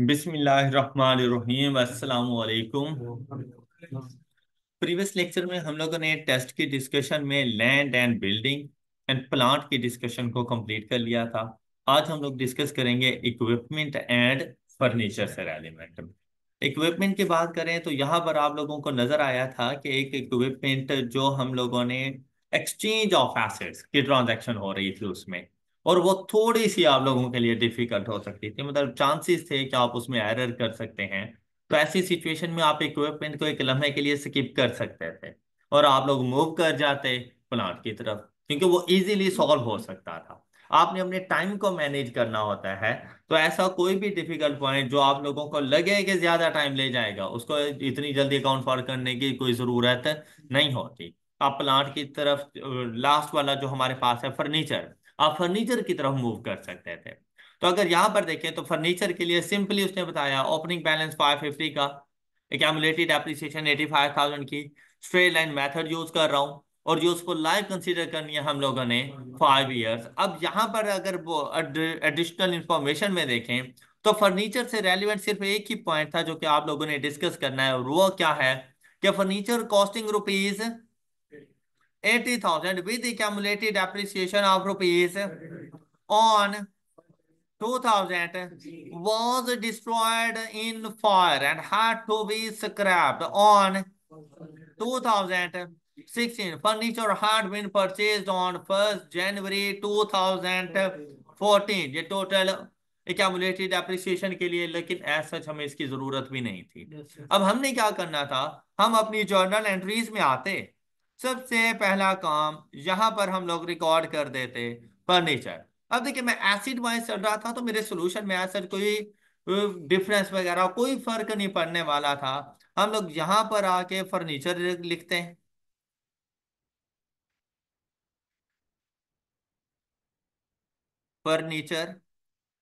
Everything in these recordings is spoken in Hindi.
प्रीवियस लेक्चर में हम लोगों ने टेस्ट की डिस्कशन में land and building and plant की डिस्कशन को कंप्लीट कर लिया था आज हम लोग डिस्कस करेंगे इक्विपमेंट एंड फर्नीचर से रेलिमेंट इक्विपमेंट की बात करें तो यहाँ पर आप लोगों को नजर आया था कि एक इक्विपमेंट जो हम लोगों ने एक्सचेंज ऑफ एसेट्स की ट्रांजेक्शन हो रही थी उसमें और वो थोड़ी सी आप लोगों के लिए डिफिकल्ट हो सकती थी मतलब चांसेस थे कि आप उसमें एरर कर सकते हैं तो ऐसी सिचुएशन में आप इक्विपमेंट को एक लम्हे के लिए स्किप कर सकते थे और आप लोग मूव कर जाते प्लांट की तरफ क्योंकि वो इजीली सॉल्व हो सकता था आपने अपने टाइम को मैनेज करना होता है तो ऐसा कोई भी डिफिकल्ट पॉइंट जो आप लोगों को लगे कि ज्यादा टाइम ले जाएगा उसको इतनी जल्दी अकाउंट फॉर करने की कोई जरूरत नहीं होती आप प्लांट की तरफ लास्ट वाला जो हमारे पास है फर्नीचर आप फर्नीचर की तरफ मूव कर सकते थे तो अगर यहां पर देखें तो फर्नीचर के लिए सिंपली उसने बताया ओपनिंग बैलेंस फाइव फिफ्टी का एक्यूमुलेटेड एप्रिसिएशन थाउजेंड की स्ट्रेट लाइन मेथड यूज कर रहा हूं और जो उसको लाइव कंसीडर करनी है हम लोगों ने फाइव ईयर्स अब यहां पर अगर वो एडिशनल इंफॉर्मेशन में देखें तो फर्नीचर से रेलिवेंट सिर्फ एक ही पॉइंट था जो कि आप लोगों ने डिस्कस करना है और वो क्या है कि furniture costing rupees 80,000 with the cumulated appreciation of rupees on 2000 was destroyed in fire and had to be scrapped on 2016. Furniture had been purchased on 1st January 2014. ये total accumulated appreciation के लिए लेकिन as such हमें इसकी जरूरत भी नहीं थी अब हमने क्या करना था हम अपनी जर्नल एंट्रीज में आते सबसे पहला काम यहां पर हम लोग रिकॉर्ड कर देते फर्नीचर अब देखिए मैं एसिड वाइज चल रहा था तो मेरे सोल्यूशन में एसिड कोई डिफरेंस वगैरह कोई फर्क नहीं पड़ने वाला था हम लोग यहां पर आके फर्नीचर लिखते हैं फर्नीचर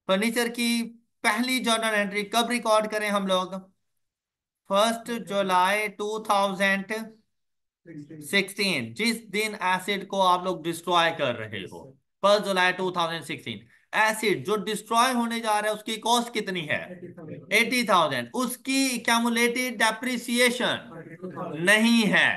फर्नीचर की पहली जर्नल एंट्री कब रिकॉर्ड करें हम लोग first July two thousand sixteen जिस दिन एसिड को आप लोग डिस्ट्रॉय कर रहे हो first July two thousand sixteen asset जो डिस्ट्रॉय होने जा रहा है उसकी कॉस्ट कितनी है एटी थाउजेंड उसकी कैमुलेटेड डेप्रिसिएशन नहीं है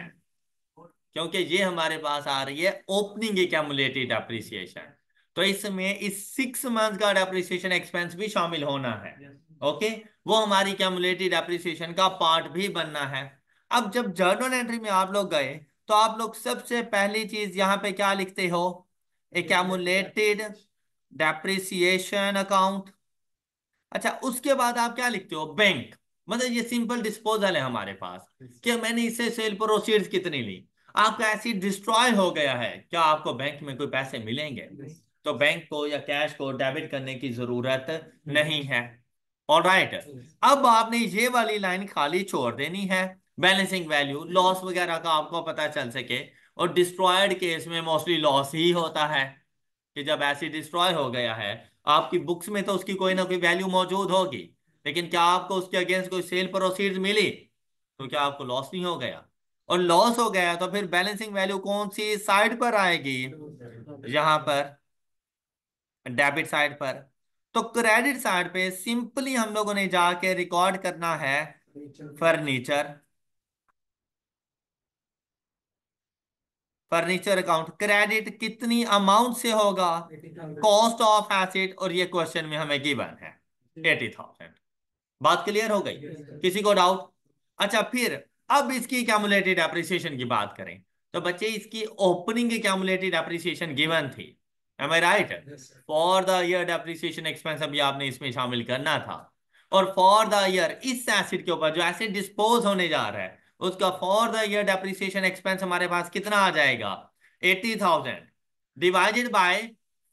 क्योंकि ये हमारे पास आ रही है ओपनिंग कैमुलेटेड डेप्रिसिएशन तो इसमें इस सिक्स मंथ का डेप्रिसिएशन एक्सपेंस भी शामिल होना है ओके वो हमारी कैमुलेटेड एप्रिसिएशन का पार्ट भी बनना है अब जब जर्नल एंट्री में आप लोग गए तो आप लोग सबसे पहली चीज यहाँ पे क्या लिखते हो एकमुलेटेड डेप्रिसिएशन अकाउंट अच्छा उसके बाद आप क्या लिखते हो बैंक मतलब ये सिंपल डिस्पोजल है हमारे पास कि मैंने इसे सेल प्रोसीड कितनी ली आपका एसिड डिस्ट्रॉय हो गया है क्या आपको बैंक में कोई पैसे मिलेंगे तो बैंक को या कैश को डेबिट करने की जरूरत नहीं है और राइट अब आपने ये वाली लाइन खाली छोड़ देनी है बैलेंसिंग वैल्यू लॉस वगैरह का आपको पता चल सके और डिस्ट्रॉयड केस में मोस्टली लॉस ही होता है कि जब ऐसी डिस्ट्रॉय हो गया है आपकी बुक्स में तो उसकी कोई ना कोई वैल्यू मौजूद होगी लेकिन क्या आपको उसके अगेंस्ट कोई सेल प्रोसीड मिली तो क्या आपको लॉस नहीं हो गया और लॉस हो गया तो फिर बैलेंसिंग वैल्यू कौन सी साइड पर आएगी यहां पर डेबिट साइड पर तो क्रेडिट साइड पे सिंपली हम लोगों ने जाके रिकॉर्ड करना है फर्नीचर फर्नीचर अकाउंट क्रेडिट कितनी अमाउंट से होगा कॉस्ट ऑफ एसेट और ये क्वेश्चन में हमें गिवन है एटी थाउजेंड बात क्लियर हो गई yes, किसी को डाउट अच्छा फिर अब इसकी कैमुलेटेड एप्रिसिएशन की बात करें तो बच्चे इसकी ओपनिंग कैमुलेटेड एप्रिसिएशन गिवन थी am I right for the year depreciation expense अभी आपने इसमें शामिल करना था और फॉर द ईयर इस एसिड के ऊपर जो एसिड डिस्पोज होने जा रहा है उसका for the year depreciation expense हमारे पास कितना आ जाएगा eighty thousand divided by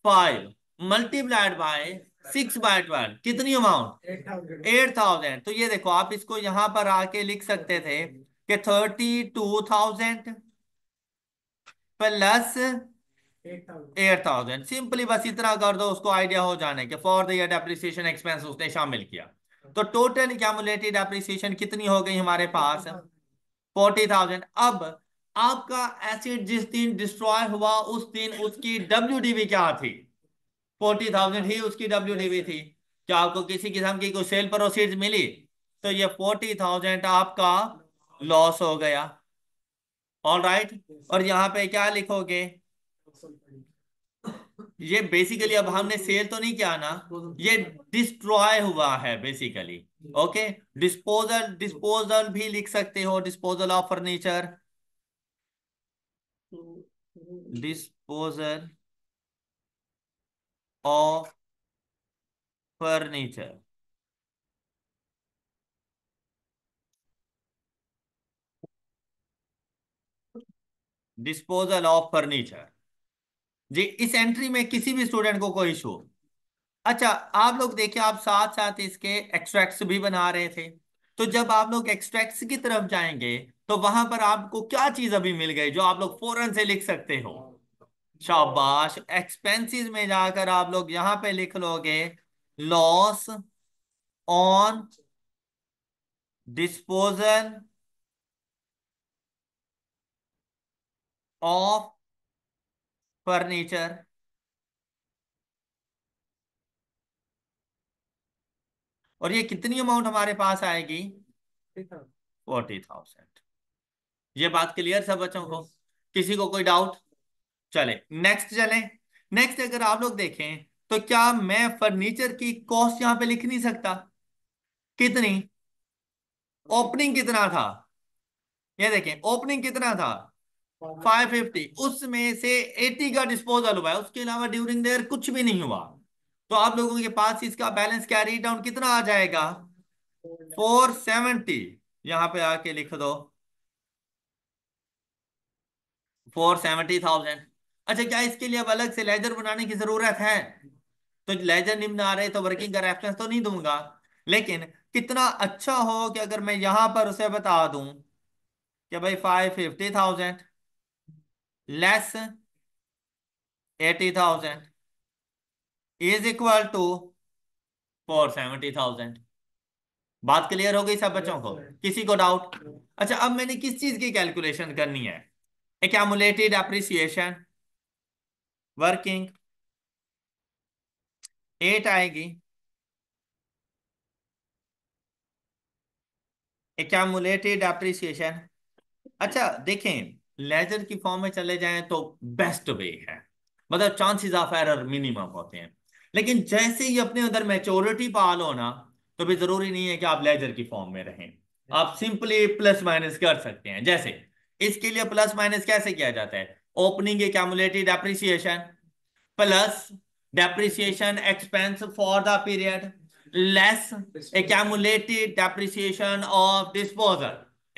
five multiplied by six by twelve कितनी अमाउंट एट थाउजेंड तो ये देखो आप इसको यहां पर आके लिख सकते थे कि thirty two thousand plus eight thousand simply बस इतना कर दो उसको आइडिया हो जाने के for the year depreciation expense उसने शामिल किया तो टोटल कैमुलेटेड एप्रिसिएशन कितनी हो गई हमारे पास फोर्टी थाउजेंड अब आपका एसिड जिस दिन डिस्ट्रॉय हुआ उस दिन उसकी डब्ल्यू क्या थी फोर्टी थाउजेंड ही उसकी डब्ल्यू थी क्या आपको किसी किस्म की कोई सेल प्रोसीड मिली तो ये फोर्टी थाउजेंड आपका लॉस हो गया ऑल राइट right? और यहाँ पे क्या लिखोगे ये बेसिकली अब हमने सेल तो नहीं किया ना ये डिस्ट्रॉय हुआ है बेसिकली ओके डिस्पोजल डिस्पोजल भी लिख सकते हो disposal of furniture disposal of furniture disposal of furniture जी इस एंट्री में किसी भी स्टूडेंट को कोई इशू अच्छा आप लोग देखिए आप साथ साथ इसके एक्सट्रैक्ट्स भी बना रहे थे तो जब आप लोग एक्सट्रैक्ट्स की तरफ जाएंगे तो वहां पर आपको क्या चीज अभी मिल गई जो आप लोग फौरन से लिख सकते हो शाबाश एक्सपेंसिस में जाकर आप लोग यहां पे लिख लोगे loss on disposal of furniture और ये कितनी अमाउंट हमारे पास आएगी फोर्टी थाउजेंड ये बात क्लियर सब बच्चों को किसी को कोई डाउट चले नेक्स्ट चले नेक्स्ट अगर आप लोग देखें तो क्या मैं फर्नीचर की कॉस्ट यहां पे लिख नहीं सकता कितनी ओपनिंग कितना था ये देखें ओपनिंग कितना था 550 उसमें से 80 का डिस्पोजल हुआ है उसके अलावा ड्यूरिंग देयर कुछ भी नहीं हुआ तो आप लोगों के पास इसका बैलेंस कैरी डाउन कितना आ जाएगा 470 यहां पे आके लिख दो 470,000 अच्छा क्या इसके लिए अब अलग से लेजर बनाने की जरूरत है तो लेजर निम्न आ रहे तो वर्किंग का रेफरेंस तो नहीं दूंगा लेकिन कितना अच्छा हो कि अगर मैं यहां पर उसे बता दूं कि भाई 550,000 less 80,000 is equal to 470,000 बात क्लियर हो गई सब बच्चों को किसी को डाउट अच्छा अब मैंने किस चीज की कैलकुलेशन करनी है एक्यूमुलेटेड अप्रिसिएशन वर्किंग एट आएगी एक्यूमुलेटेड अप्रिसिएशन अच्छा देखें लेजर की फॉर्म में चले जाएं तो बेस्ट वे है मतलब चांसेस ऑफ एरर मिनिमम होते हैं लेकिन जैसे ही अपने अंदर मेचोरिटी पा लो ना तो भी जरूरी नहीं है कि आप लेजर की फॉर्म में रहें आप सिंपली प्लस माइनस कर सकते हैं जैसे इसके लिए प्लस माइनस कैसे किया जाता है opening accumulated depreciation plus depreciation expense for the period less accumulated depreciation of disposal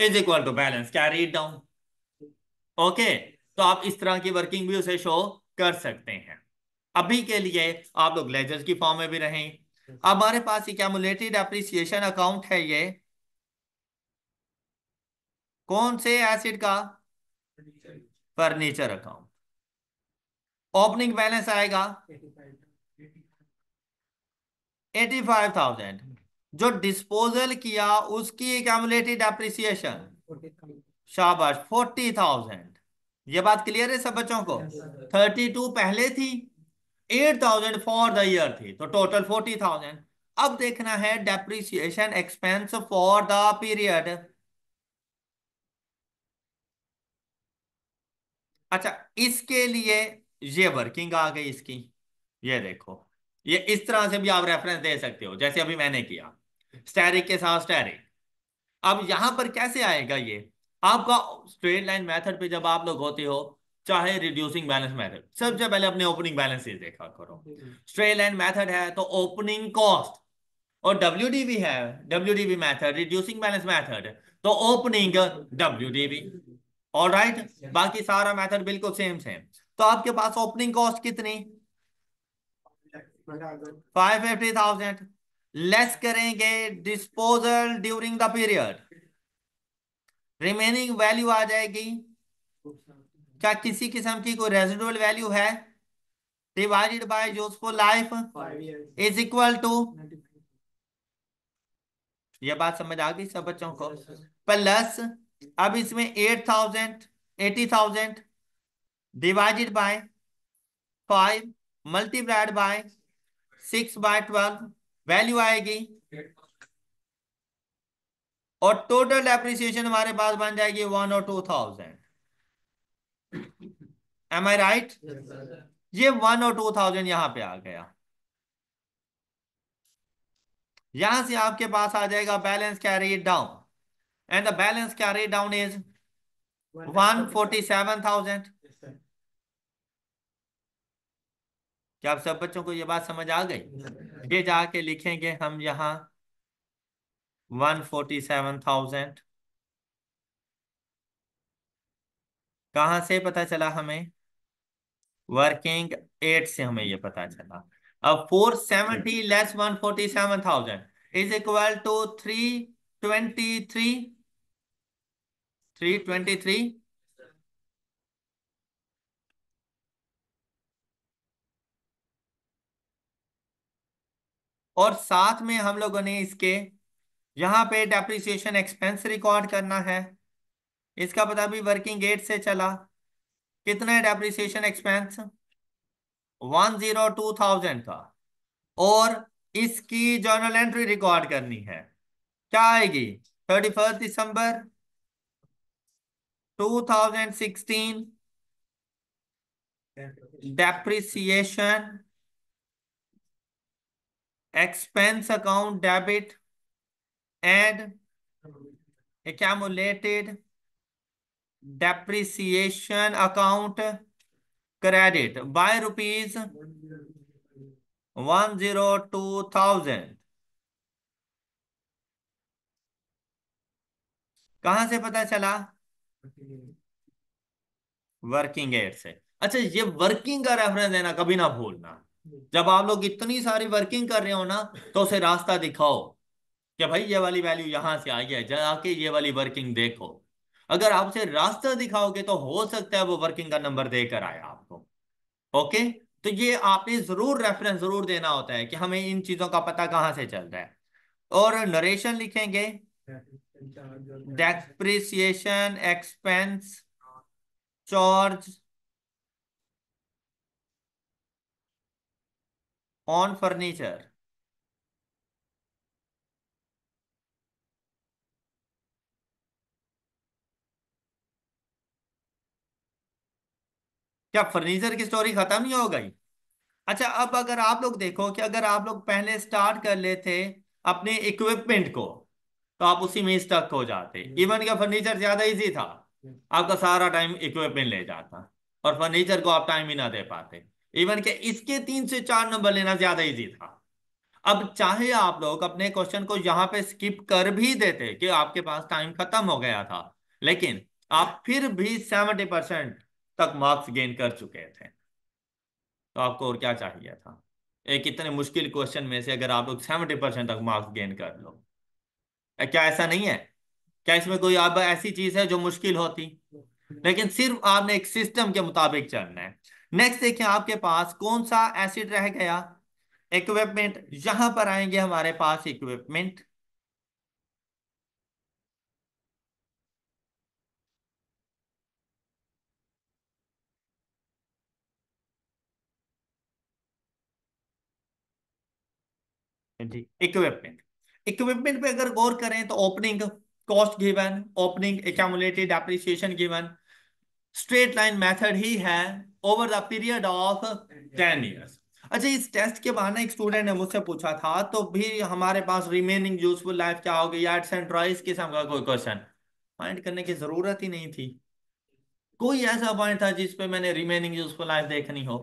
is equal to balance carried down okay तो आप इस तरह की वर्किंग भी उसे शो कर सकते हैं अभी के लिए आप लोग लेजर्स की फॉर्म में भी रहें हमारे पास कैमुलेटेड अप्रिसिएशन अकाउंट है ये कौन से एसिड का फर्नीचर अकाउंट ओपनिंग बैलेंस आएगा एटी फाइव थाउजेंड जो डिस्पोजल किया उसकी एक एप्रिसिएशन शाबाश फोर्टी थाउजेंड ये बात क्लियर है सब बच्चों को थर्टी yes, टू पहले थी eight thousand for the year थी तो टोटल फोर्टी थाउजेंड अब देखना है depreciation expense for the period अच्छा इसके लिए ये वर्किंग आ गई इसकी ये देखो ये इस तरह से भी आप रेफरेंस दे सकते हो जैसे अभी मैंने किया स्टेरिक के साथ स्टेरिक अब यहां पर कैसे आएगा ये आपका स्ट्रेट लाइन मेथड पे जब आप लोग होते हो चाहे रिड्यूसिंग बैलेंस मेथड सबसे पहले अपने ओपनिंग बैलेंस देखा करो स्ट्रेट लाइन मेथड है तो ओपनिंग कॉस्ट और डब्ल्यू भी है W D method reducing balance method तो ओपनिंग डब्ल्यू डी और राइट बाकी सारा मैथड बिल्कुल सेम सेम तो आपके पास ओपनिंग कॉस्ट कितनी फाइव फिफ्टी थाउजेंड लेस करेंगे disposal during the period remaining value आ जाएगी क्या किसी किस्म की कोई रेजिडुअल वैल्यू है divided by useful life is equal to ये बात समझ आ गई सब बच्चों को प्लस अब इसमें eight thousand eighty thousand divided by five multiplied by six by twelve value आएगी और टोटल डेप्रिसिएशन हमारे पास बन जाएगी वन और two thousand am I right ये वन और टू थाउजेंड यहां पे आ गया यहां से आपके पास आ जाएगा balance carry down and the balance carry down is one forty seven thousand क्या आप सब बच्चों को ये बात समझ आ गई ये जाके लिखेंगे हम यहां वन फोर्टी सेवन थाउजेंड कहा से पता चला हमें वर्किंग एट से हमें ये पता चला अब four seventy less hmm. One forty seven thousand is equal to three twenty three three twenty three और साथ में हम लोगों ने इसके यहां पे डेप्रिसिएशन एक्सपेंस रिकॉर्ड करना है इसका पता भी वर्किंग गेट से चला कितना है depreciation expense one zero two thousand का और इसकी जर्नल एंट्री रिकॉर्ड करनी है क्या आएगी thirty first December two thousand sixteen depreciation expense account debit depreciation account credit by rupees one zero two thousand कहां से पता चला वर्किंग एड से अच्छा ये वर्किंग का रेफरेंस देना कभी ना भूलना जब आप लोग इतनी सारी वर्किंग कर रहे हो ना तो उसे रास्ता दिखाओ कि भाई ये वाली वैल्यू यहां से आई है जाके ये वाली वर्किंग देखो अगर आप उसे रास्ता दिखाओगे तो हो सकता है वो वर्किंग का नंबर देकर आया आपको ओके तो ये आपने जरूर रेफरेंस जरूर देना होता है कि हमें इन चीजों का पता कहां से चलता है और नरेशन लिखेंगे depreciation expense charge on furniture क्या फर्नीचर की स्टोरी खत्म नहीं हो गई अच्छा अब अगर आप लोग देखो कि अगर आप लोग पहले स्टार्ट कर लेते अपने इक्विपमेंट को तो आप उसी में स्टक हो जाते इवन का फर्नीचर ज्यादा इजी था हम्म। आपका सारा टाइम इक्विपमेंट ले जाता और फर्नीचर को आप टाइम ही ना दे पाते इवन के इसके तीन से चार नंबर लेना ज्यादा इजी था अब चाहे आप लोग अपने क्वेश्चन को यहाँ पे स्किप कर भी देते कि आपके पास टाइम खत्म हो गया था लेकिन आप फिर भी सेवेंटी परसेंट तक मार्क्स गेन कर चुके थे तो आपको और क्या चाहिए था एक इतने मुश्किल क्वेश्चन में से अगर आप लोग सेवेंटी परसेंट तक मार्क्स गेन कर लो क्या ऐसा नहीं है क्या इसमें कोई अब ऐसी चीज है जो मुश्किल होती लेकिन सिर्फ आपने एक सिस्टम के मुताबिक चलना है नेक्स्ट देखिए आपके पास कौन सा एसिड रह गया इक्विपमेंट यहां पर आएंगे हमारे पास इक्विपमेंट इक्विपमेंट इक्विपमेंट पे अगर गौर करें तो opening cost given opening accumulated depreciation given straight line method ही है over the period of ten years अच्छा इस टेस्ट के बाद ना एक स्टूडेंट ने मुझसे पूछा था तो भी हमारे पास रिमेनिंग यूजफुल लाइफ क्या होगी या एड्स एंड ट्रॉइस किस्म का कोई क्वेश्चन पॉइंट करने की जरूरत ही नहीं थी कोई ऐसा पॉइंट था जिसपे मैंने रिमेनिंग यूजफुल लाइफ देखनी हो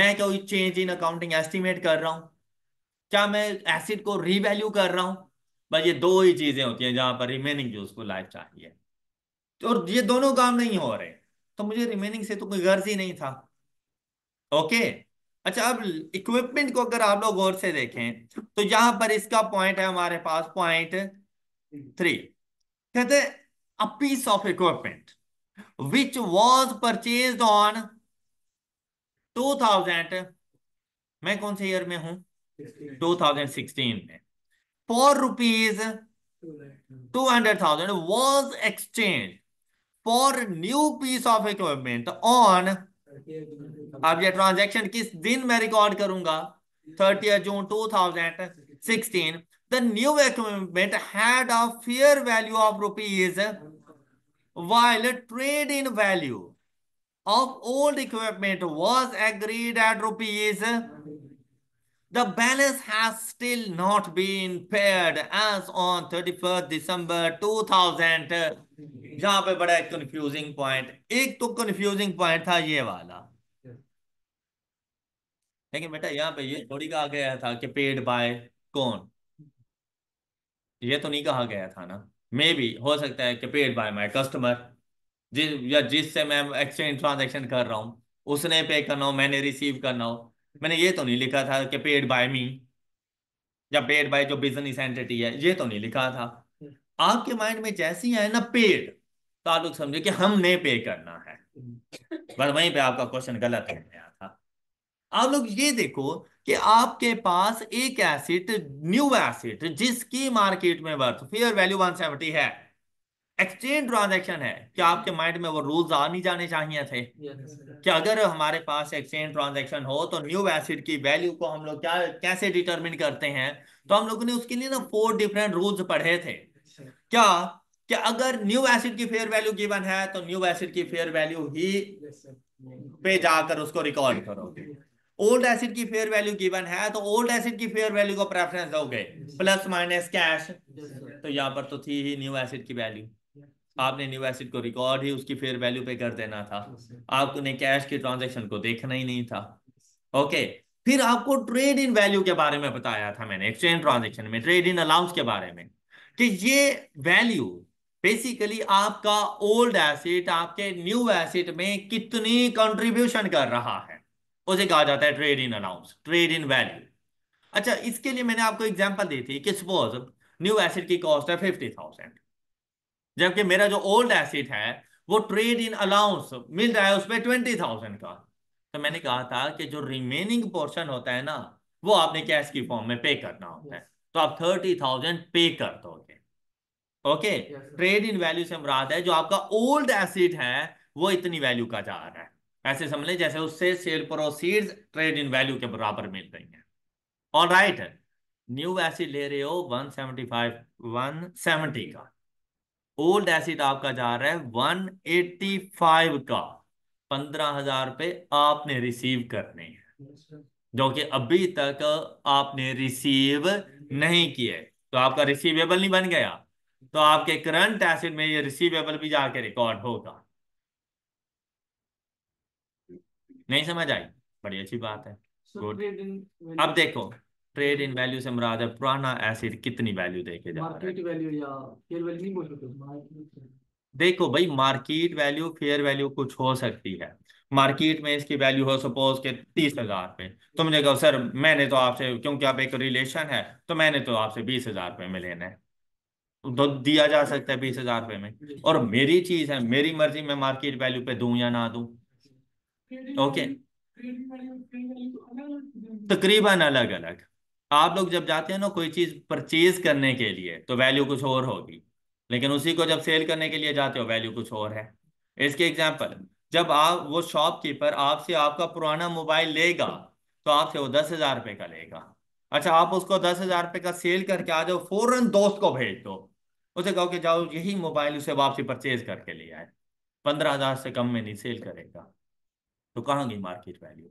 मैं कोई चेंज इन अकाउंटिंग एस्टिमेट कर रहा हूँ क्या मैं एसिड को रीवैल्यू कर रहा हूं बस ये दो ही चीजें होती हैं जहां पर रिमेनिंग जूस को लाइफ चाहिए और ये दोनों काम नहीं हो रहे तो मुझे रिमेनिंग से तो कोई गर्ज ही नहीं था ओके अच्छा अब इक्विपमेंट को अगर आप लोग गौर से देखें तो यहां पर इसका पॉइंट है हमारे पास पॉइंट थ्री कहते a piece of equipment which was purchase on two thousand मैं कौन से ईयर में हूं 2016 में for rupees two hundred thousand was exchange for new piece of equipment on अब यह ट्रांजेक्शन किस दिन में रिकॉर्ड करूंगा thirty June two thousand sixteen the new equipment had a fair value of rupees while trade in value of old equipment was agreed at rupees The balance has still not been paid as on 31st December 2000. यहाँ पे बड़ा एक कंफ्यूजिंग पॉइंट एक तो कंफ्यूजिंग पॉइंट था ये वाला लेकिन बेटा यहाँ पे ये थोड़ी कहा गया था कि पेड बाय कौन ये तो नहीं कहा गया था ना मे बी हो सकता है कि पेड बाय माय कस्टमर जिस या जिससे मैं एक्सचेंज ट्रांजेक्शन कर रहा हूँ उसने पे करना हो मैंने रिसीव करना हो मैंने ये तो नहीं लिखा था कि पेड बाय मी या पेड बाय जो बिजनेस एंटिटी है ये तो नहीं लिखा था आपके माइंड में जैसे ही आए ना पेड ताल्लुक समझे कि हमने पे करना है बस वहीं पे आपका क्वेश्चन गलत हो गया था आप लोग ये देखो कि आपके पास एक एसिड न्यू एसिट जिसकी मार्केट में वर्थ फेयर वैल्यू सेवेंटी है एक्सचेंज ट्रांजेक्शन है क्या आपके माइंड में वो रूल्स आ नहीं जाने चाहिए थे कि अगर हमारे पास एक्सचेंज ट्रांजेक्शन हो तो न्यू एसिड की वैल्यू को हम लोग क्या कैसे डिटरमिन करते हैं तो हम लोगों ने उसके लिए ना फोर डिफरेंट रूल्स पढ़े थे क्या कि अगर न्यू एसिड की फेयर वैल्यू गिवन है तो न्यू एसिड की फेयर वैल्यू ही पे जाकर उसको रिकॉर्ड करोगे ओल्ड एसिड की फेयर वैल्यू गिवन है तो ओल्ड एसिड की फेयर वैल्यू को प्रेफरेंस दोगे प्लस माइनस कैश तो यहाँ पर तो थी ही न्यू एसिड की वैल्यू आपने न्यू एसिड को रिकॉर्ड ही उसकी फेयर वैल्यू पे कर देना था आपने कैश की ट्रांजेक्शन को देखना ही नहीं था ओके फिर आपको ट्रेड इन वैल्यू के बारे में बताया था मैंने एक्सचेंज ट्रांजेक्शन में ट्रेड इन अलाउंस के बारे में कि ये वैल्यू बेसिकली आपका ओल्ड एसिड आपके न्यू एसिड में कितनी कंट्रीब्यूशन कर रहा है उसे कहा जाता है trade in allowance trade in value अच्छा इसके लिए मैंने आपको एग्जाम्पल दी थी कि सपोज न्यू एसिड की कॉस्ट है फिफ्टी थाउजेंड जबकि मेरा जो ओल्ड एसिड है वो ट्रेड इन अलाउंस मिल रहा है उसमें ट्वेंटी थाउजेंड का तो मैंने कहा था कि जो रिमेनिंग पोर्शन होता है ना वो आपने कैश की फॉर्म में पे करना होता है तो आप थर्टी थाउजेंड पे कर दोगे ओके ट्रेड इन वैल्यू से मुराद है जो आपका ओल्ड एसिड है वो इतनी वैल्यू का जा रहा है ऐसे समझ लें जैसे उससे sale proceed trade in value के बराबर मिल रही है और राइट न्यू एसिड ले रहे हो वन सेवेंटी का ओल्ड एसिड आपका जा रहा है फाइव का पंद्रह हजार रुपये आपने रिसीव करने हैं जो कि अभी तक आपने रिसीव नहीं किए तो आपका रिसीवेबल नहीं बन गया तो आपके करंट एसिड में ये रिसीवेबल भी जाके रिकॉर्ड होगा नहीं समझ आई बड़ी अच्छी बात है गुड अब देखो ट्रेड इन वैल्यू से मुराद है पुराना एसिड कितनी वैल्यू देके जा देखो भाई मार्केट वैल्यू फेयर वैल्यू कुछ हो सकती है मार्केट में इसकी वैल्यू हो सपोज के तीस हजार पे तुमने तो कहो सर मैंने तो आपसे क्योंकि आप एक रिलेशन है तो मैंने तो आपसे बीस हजार रुपए में लेना है तो दिया जा सकता है बीस हजार रुपए में और मेरी चीज है मेरी मर्जी मैं मार्केट वैल्यू पे दू या ना दू ओके तो तकरीबन अलग अलग आप लोग जब जाते हैं ना कोई चीज परचेज करने के लिए तो वैल्यू कुछ और होगी लेकिन उसी को जब सेल करने के लिए जाते हो वैल्यू कुछ और है इसके एग्जाम्पल जब आप वो शॉपकीपर आपसे आपका पुराना मोबाइल लेगा तो आपसे वो दस हजार रुपए का लेगा अच्छा आप उसको दस हजार रुपए का सेल करके आ जाओ फौरन दोस्त को भेज दो उसे कहो कि जाओ यही मोबाइल उसे वापसी परचेज करके ले आए पंद्रह हजार से कम में नहीं सेल करेगा तो कहाँ गई मार्केट वैल्यू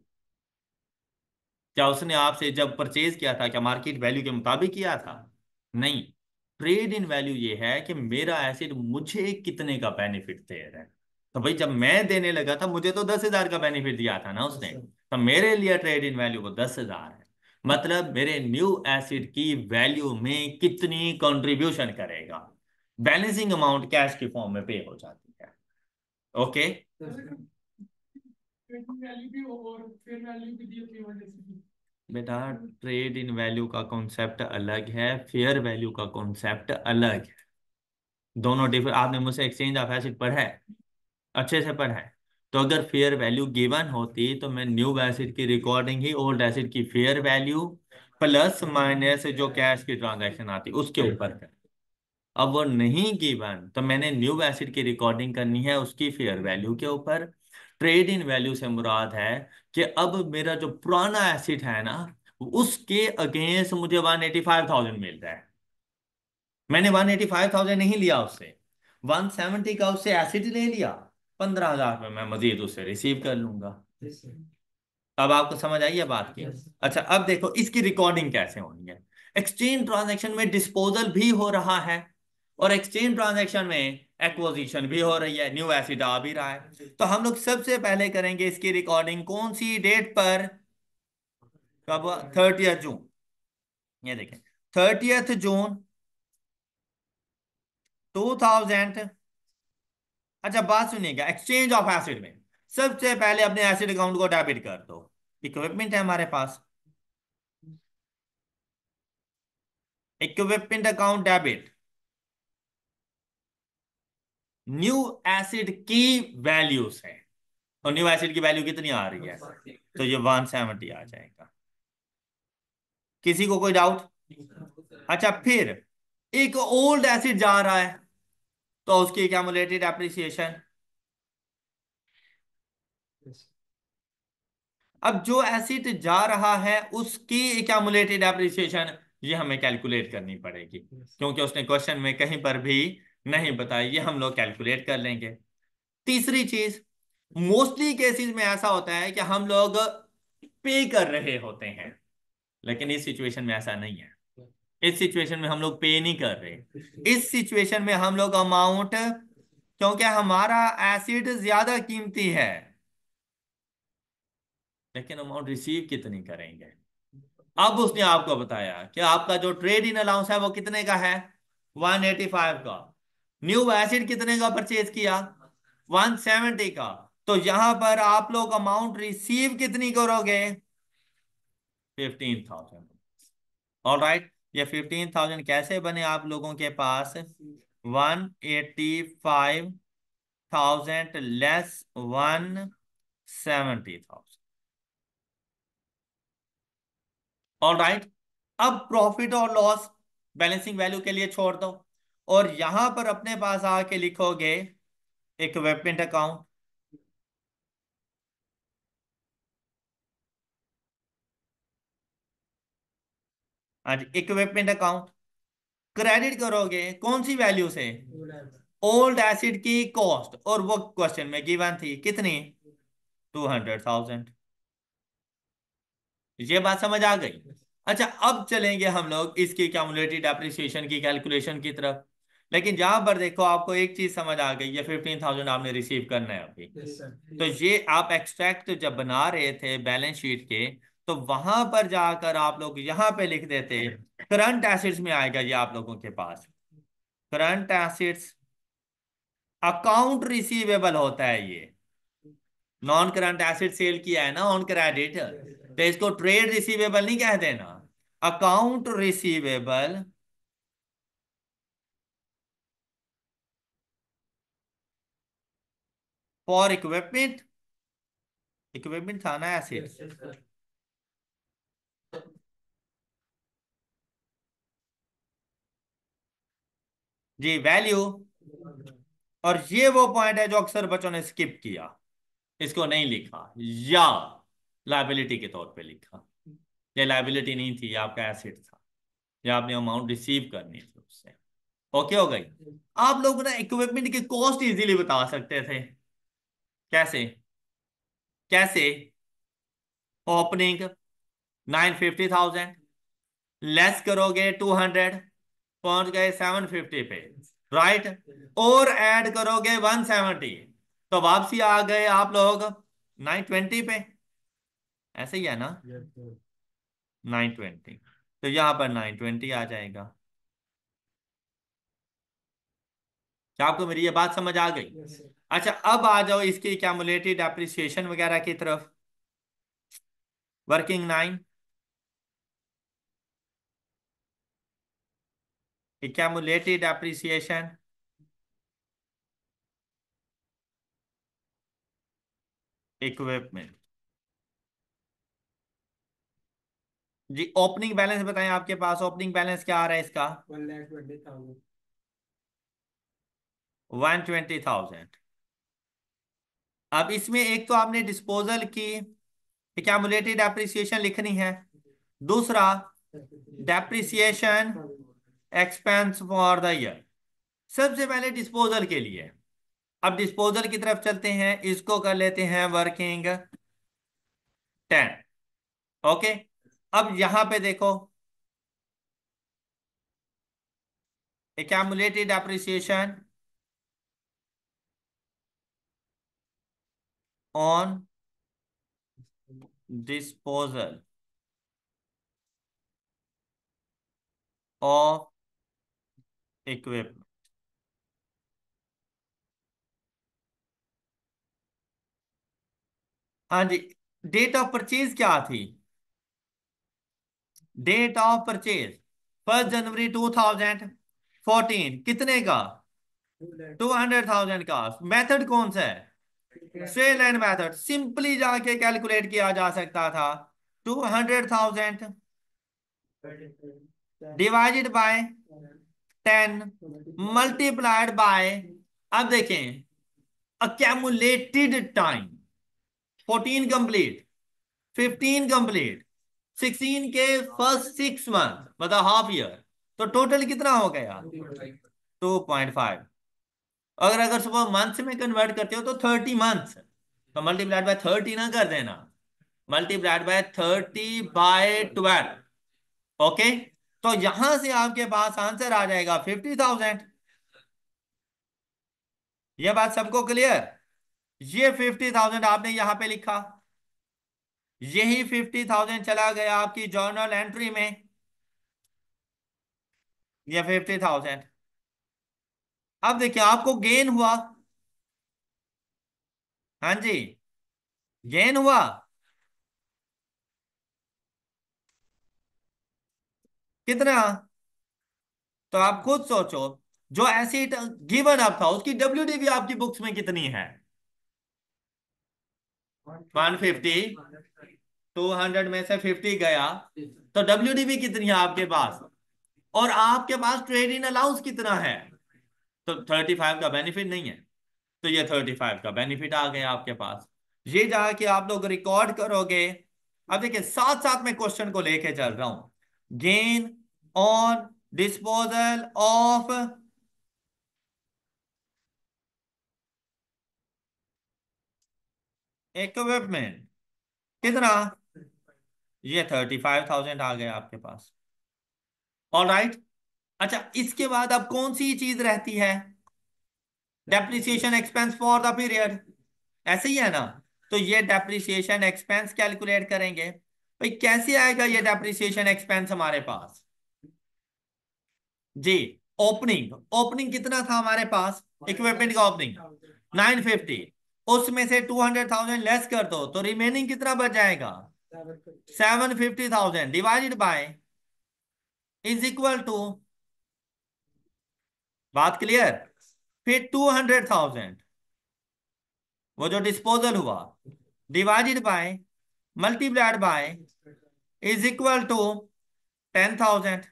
क्या उसने आपसे जब परचेज किया था क्या मार्केट वैल्यू के मुताबिक किया था नहीं ट्रेड इन वैल्यू ये है कि मेरा एसिड मुझे कितने का बेनिफिट दे रहा है तो भाई जब मैं देने लगा था मुझे तो दस हजार का बेनिफिट दिया था ना उसने अच्छा। तो मेरे लिए ट्रेड इन वैल्यू वो दस हजार है मतलब मेरे न्यू एसिड की वैल्यू में कितनी कंट्रीब्यूशन करेगा बैलेंसिंग अमाउंट कैश के फॉर्म में पे हो जाती है ओके बेटा ट्रेड इन वैल्यू का कॉन्सेप्ट अलग है फेयर वैल्यू का कॉन्सेप्ट अलग है दोनों डिफरेंट आपने मुझसे एक्सचेंज ऑफ एसिड पढ़ा है अच्छे से पढ़ा है तो अगर फेयर वैल्यू गिवन होती तो मैं न्यू एसिड की रिकॉर्डिंग ही ओल्ड एसिड की फेयर वैल्यू प्लस माइनस जो कैश की ट्रांजेक्शन आती उसके ऊपर कर अब वो नहीं गिवन तो मैंने न्यू एसिड की रिकॉर्डिंग करनी है उसकी फेयर वैल्यू के ऊपर ट्रेड इन वैल्यू से मुराद है कि अब मेरा जो पुराना एसिड है ना उसके अगेंस्ट मुझे वन एटी फाइव थाउजेंड मिल रहा है मैंने वन एटी फाइव थाउजेंड नहीं लिया उससे वन सेवेंटी का उससे एसिड ले लिया पंद्रह हजार में मैं मजीद उससे रिसीव कर लूंगा अब आपको समझ आई है बात की अच्छा अब देखो इसकी रिकॉर्डिंग कैसे होनी है एक्सचेंज ट्रांजेक्शन में डिस्पोजल भी हो रहा है और एक्सचेंज ट्रांजेक्शन में एक्वोजिशन भी हो रही है न्यू एसिड आ भी रहा है तो हम लोग सबसे पहले करेंगे इसकी रिकॉर्डिंग कौन सी डेट पर कब थर्टी जून ये देखें थर्टी जून टू थाउजेंड अच्छा बात सुनिएगा एक्सचेंज ऑफ एसिड में सबसे पहले अपने एसिड अकाउंट को डेबिट कर दो इक्विपमेंट है हमारे पास equipment account debit new asset की वैल्यूज है और न्यू एसिड की वैल्यू कितनी आ रही है तो ये वन सेवेंटी आ जाएगा किसी को कोई डाउट अच्छा फिर एक ओल्ड एसिड जा रहा है तो उसकी कैमुलेटेड एप्रिसिएशन अब जो एसिड जा रहा है उसकी कैमुलेटेड एप्रिसिएशन ये हमें कैलकुलेट करनी पड़ेगी क्योंकि उसने क्वेश्चन में कहीं पर भी नहीं बताइए हम लोग कैलकुलेट कर लेंगे तीसरी चीज मोस्टली केसेस में ऐसा होता है कि हम लोग पे कर रहे होते हैं लेकिन इस सिचुएशन में ऐसा नहीं है इस सिचुएशन में हम लोग पे नहीं कर रहे इस सिचुएशन में हम लोग अमाउंट क्योंकि हमारा एसिड ज्यादा कीमती है लेकिन अमाउंट रिसीव कितनी करेंगे अब उसने आपको बताया कि आपका जो ट्रेड इन अलाउंस है वो कितने का है 185 का न्यू एसिड कितने का परचेज किया 170 का तो यहां पर आप लोग अमाउंट रिसीव कितनी करोगे फिफ्टीन थाउजेंड और राइट ये फिफ्टीन थाउजेंड कैसे बने आप लोगों के पास one eighty five thousand less one seventy thousand और राइट अब प्रॉफिट और लॉस बैलेंसिंग वैल्यू के लिए छोड़ दो और यहां पर अपने पास आके लिखोगे equipment account equipment account credit करोगे कौन सी वैल्यू से ओल्ड एसिड की कॉस्ट और वो क्वेश्चन में गिवन थी कितनी टू हंड्रेड थाउजेंड ये बात समझ आ गई अच्छा अब चलेंगे हम लोग इसकी क्यूमुलेटिव डेप्रिसिएशन की कैलकुलेशन की तरफ लेकिन जहां पर देखो आपको एक चीज समझ आ गई ये फिफ्टीन थाउजेंड आपने रिसीव करना है अभी तो ये आप एक्सट्रैक्ट तो जब बना रहे थे बैलेंस शीट के तो वहां पर जाकर आप लोग यहाँ पे लिख देते करंट एसिड्स में आएगा ये आप लोगों के पास करंट एसिड्स अकाउंट रिसीवेबल होता है ये नॉन करंट एसिड सेल किया है ना ऑन क्रेडिट तो इसको ट्रेड रिसीवेबल नहीं कह देना account receivable for equipment equipment था ना ऐसे जी वैल्यू और ये वो पॉइंट है जो अक्सर बच्चों ने स्किप किया इसको नहीं लिखा या लाइबिलिटी के तौर पे लिखा ये लाइबिलिटी नहीं थी आपका एसेट था या आपने अमाउंट रिसीव करनी थी उससे ओके हो गई आप लोग ना इक्विपमेंट की कॉस्ट इजीली बता सकते थे कैसे कैसे opening nine fifty thousand less करोगे टू हंड्रेड पहुंच गए सेवन फिफ्टी पे राइट और ऐड करोगे वन सेवेंटी तो वापसी आ गए आप लोग नाइन ट्वेंटी पे ऐसे ही है ना नाइन ट्वेंटी तो यहां पर नाइन ट्वेंटी आ जाएगा क्या आपको मेरी ये बात समझ आ गई अच्छा अब आ जाओ इसकी कैमुलेटेड एप्रिसिएशन वगैरह की तरफ working nine accumulated depreciation equipment जी ओपनिंग बैलेंस बताएं आपके पास ओपनिंग बैलेंस क्या आ रहा है इसका one twenty thousand one twenty thousand अब इसमें एक तो आपने डिस्पोजल की एक्यूमुलेटेड एप्रिसिएशन लिखनी है दूसरा depreciation expense for the year सबसे पहले डिस्पोजल के लिए अब डिस्पोजल की तरफ चलते हैं इसको कर लेते हैं वर्किंग टेन ओके अब यहां पे देखो accumulated depreciation on disposal of equipment. हाँ जी डेट ऑफ परचेज क्या थी date of purchase first January two thousand fourteen कितने का टू हंड्रेड थाउजेंड का मेथड कौन सा है सेलेन मेथड सिंपली जाके कैलकुलेट किया जा सकता था two hundred thousand divided by ten multiplied by अब देखें accumulated time fourteen complete fifteen complete sixteen के फर्स्ट सिक्स मंथ मतलब हाफ ईयर तो टोटल कितना हो गया टू पॉइंट फाइव अगर अगर सुबह मंथ में कन्वर्ट करते हो तो थर्टी मंथ तो मल्टीप्लाइड बाय थर्टी ना कर देना multiplied by thirty by twelve okay तो यहां से आपके पास आंसर आ जाएगा फिफ्टी थाउजेंड यह बात सबको क्लियर ये फिफ्टी थाउजेंड आपने यहां पे लिखा यही फिफ्टी थाउजेंड चला गया आपकी जर्नल एंट्री में यह फिफ्टी थाउजेंड अब देखिए आपको गेन हुआ हाँ जी गेन हुआ कितना तो आप खुद सोचो जो एसिड गिवन अप था उसकी डब्ल्यू आपकी बुक्स में कितनी है 150 200 में से 50 गया तो डब्ल्यू कितनी है आपके पास और आपके पास ट्रेड इन अलाउंस कितना है तो थर्टी फाइव का बेनिफिट नहीं है तो ये थर्टी फाइव का बेनिफिट आ गया आपके पास ये जाके आप लोग रिकॉर्ड करोगे अब देखिए साथ साथ में क्वेश्चन को लेके चल रहा हूं gain on disposal of equipment कितना ये थर्टी फाइव थाउजेंड आ गया आपके पास ऑल राइट right? अच्छा इसके बाद अब कौन सी चीज रहती है depreciation expense for the period ऐसे ही है ना तो ये डेप्रिसिएशन एक्सपेंस कैलकुलेट करेंगे भाई कैसे आएगा ये डेप्रिसिएशन एक्सपेंस हमारे पास जी ओपनिंग ओपनिंग कितना था हमारे पास इक्विपमेंट का ओपनिंग 950 उसमें से 200,000 लेस कर दो तो रिमेनिंग कितना बच जाएगा 750,000 divided by is equal to बात क्लियर फिर टू हंड्रेड थाउजेंड वो जो डिस्पोजल हुआ divided by multiplied by is equal to ten thousand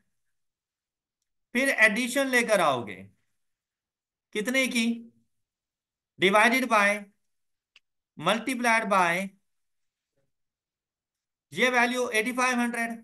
फिर एडिशन लेकर आओगे कितने की डिवाइडेड बाय मल्टीप्लाइड बाय ये value eighty five hundred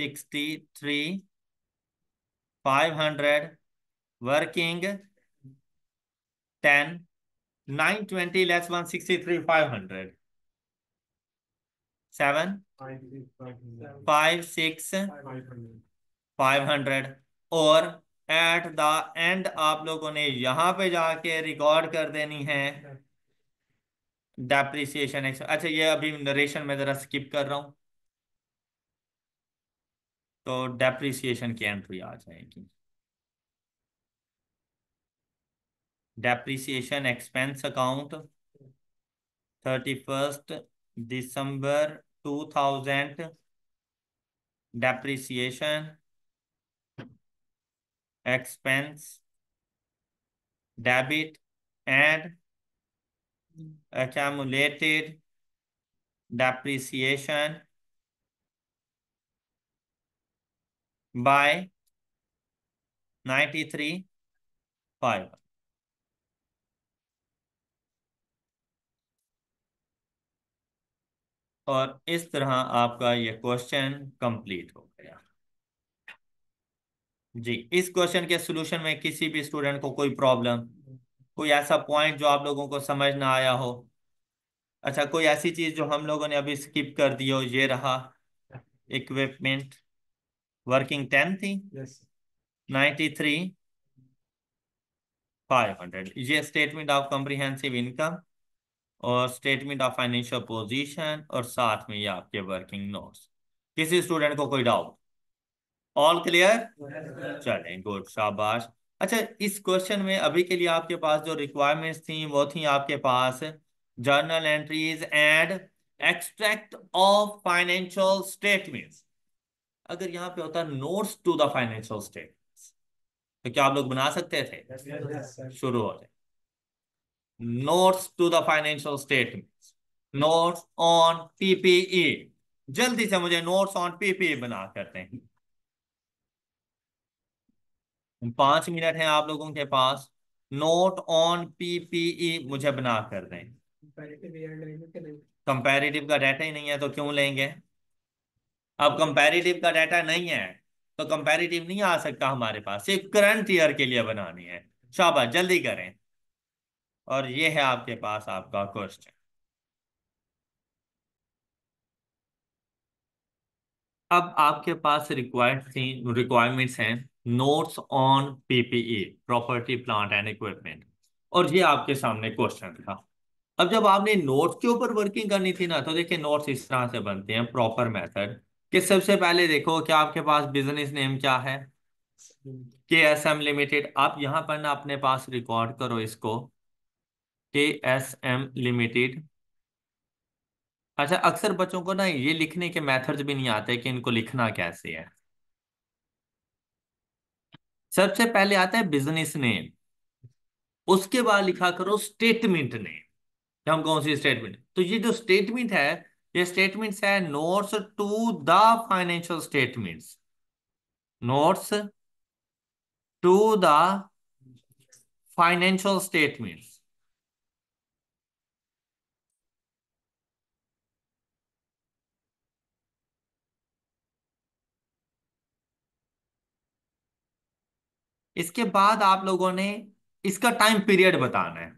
63 500 working 10 920 less one sixty three five hundred seven five, six, five hundred और एट द एंड आप लोगों ने यहां पे जाके रिकॉर्ड कर देनी है डेप्रिसिएशन अच्छा ये अभी नरेशन में जरा स्किप कर रहा हूं तो डेप्रिसिएशन की एंट्री आ जाएगी depreciation expense account thirty first December two thousand depreciation expense debit and accumulated depreciation by 93 pi और इस तरह आपका ये क्वेश्चन कंप्लीट हो गया जी इस क्वेश्चन के सोल्यूशन में किसी भी स्टूडेंट को कोई प्रॉब्लम कोई ऐसा पॉइंट जो आप लोगों को समझ ना आया हो अच्छा कोई ऐसी चीज जो हम लोगों ने अभी स्किप कर दी हो ये रहा इक्विपमेंट working 10 थी yes. 93 500 ये स्टेटमेंट ऑफ कॉम्प्रिहेंसिव इनकम और स्टेटमेंट ऑफ फाइनेंशियल पोजीशन और साथ में ये आपके वर्किंग नोट्स किसी स्टूडेंट को कोई डाउट ऑल क्लियर चलें गुड शाबाश अच्छा इस क्वेश्चन में अभी के लिए आपके पास जो रिक्वायरमेंट्स थी वो थी आपके पास journal entries and extract of financial statements अगर यहाँ पे होता notes to the financial state तो क्या आप लोग बना सकते थे शुरू हो जाए notes to the financial state notes on PPE जल्दी से मुझे नोट्स ऑन पीपीई बना करते हैं पांच मिनट हैं आप लोगों के पास नोट ऑन पीपीई मुझे बना कर दें कंपेरेटिव का डाटा ही नहीं है तो क्यों लेंगे अब कंपैरेटिव का डाटा नहीं है तो कंपेरिटिव नहीं आ सकता हमारे पास सिर्फ करंट ईयर के लिए बनानी है शाबा जल्दी करें और ये है आपके पास आपका क्वेश्चन अब आपके पास रिक्वायर्ड थी रिक्वायरमेंट्स हैं notes on PPE property plant and equipment और ये आपके सामने क्वेश्चन था अब जब आपने नोट्स के ऊपर वर्किंग करनी थी ना तो देखिए नोट्स इस तरह से बनते हैं प्रॉपर मेथड कि सबसे पहले देखो कि आपके पास बिजनेस नेम क्या है के एस एम लिमिटेड आप यहां पर ना अपने पास रिकॉर्ड करो इसको के एस एम लिमिटेड अच्छा अक्सर बच्चों को ना ये लिखने के मेथड्स भी नहीं आते कि इनको लिखना कैसे है सबसे पहले आता है बिजनेस नेम उसके बाद लिखा करो स्टेटमेंट नेम हम कौन सी स्टेटमेंट तो ये जो स्टेटमेंट है ये स्टेटमेंट्स है notes to the financial statements notes to the financial statements इसके बाद आप लोगों ने इसका टाइम पीरियड बताना है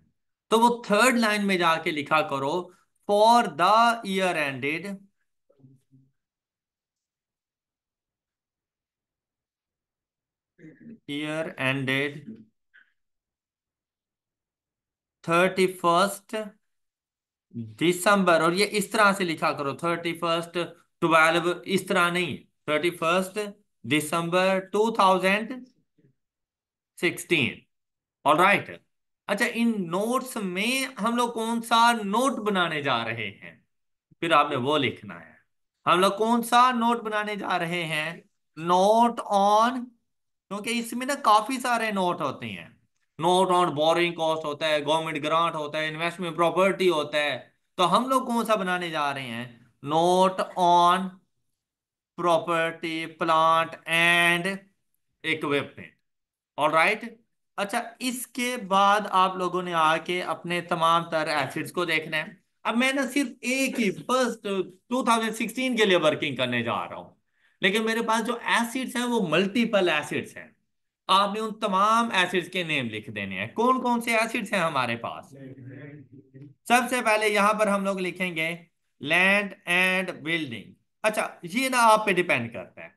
तो वो थर्ड लाइन में जाके लिखा करो for the year ended year ended 31st दिसंबर और ये इस तरह से लिखा करो थर्टी फर्स्ट ट्वेल्व इस तरह नहीं thirty first December two thousand sixteen all right अच्छा इन नोट्स में हम लोग कौन सा नोट बनाने जा रहे हैं फिर आपने वो लिखना है हम लोग कौन सा नोट बनाने जा रहे हैं नोट ऑन क्योंकि इसमें ना काफी सारे नोट होते हैं नोट ऑन बोरिंग कॉस्ट होता है गवर्नमेंट ग्रांट होता है इन्वेस्टमेंट प्रॉपर्टी होता है तो हम लोग कौन सा बनाने जा रहे हैं note on property plant and equipment all right अच्छा इसके बाद आप लोगों ने आके अपने तमाम तर एसिड्स को देखना है अब मैं ना सिर्फ एक ही फर्स्ट 2016 के लिए वर्किंग करने जा रहा हूं लेकिन मेरे पास जो एसिड्स हैं वो मल्टीपल एसिड्स हैं आपने उन तमाम एसिड्स के नेम लिख देने हैं कौन कौन से एसिड्स हैं हमारे पास सबसे पहले यहां पर हम लोग लिखेंगे लैंड एंड बिल्डिंग अच्छा ये ना आप पे डिपेंड करता है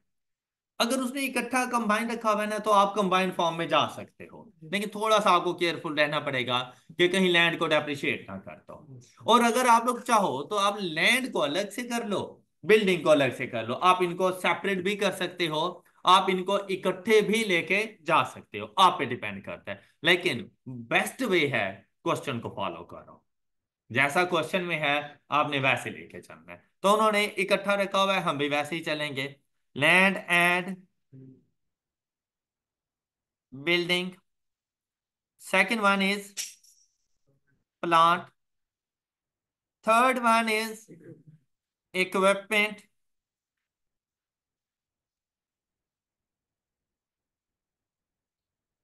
अगर उसने इकट्ठा कंबाइन रखा हुआ है ना तो आप कंबाइन फॉर्म में जा सकते हो लेकिन थोड़ा सा आपको केयरफुल रहना पड़ेगा कि कहीं लैंड को डेप्रिशिएट ना कर दो और अगर आप लोग चाहो तो आप लैंड को अलग से कर लो बिल्डिंग को अलग से कर लो आप इनको सेपरेट भी कर सकते हो आप इनको इकट्ठे भी लेके जा सकते हो आप पे डिपेंड करता है लेकिन बेस्ट वे है क्वेश्चन को फॉलो करो जैसा क्वेश्चन में है आपने वैसे लेके चलना है तो उन्होंने इकट्ठा रखा हुआ है हम भी वैसे ही चलेंगे Land and building. Second one is plant. Third one is equipment.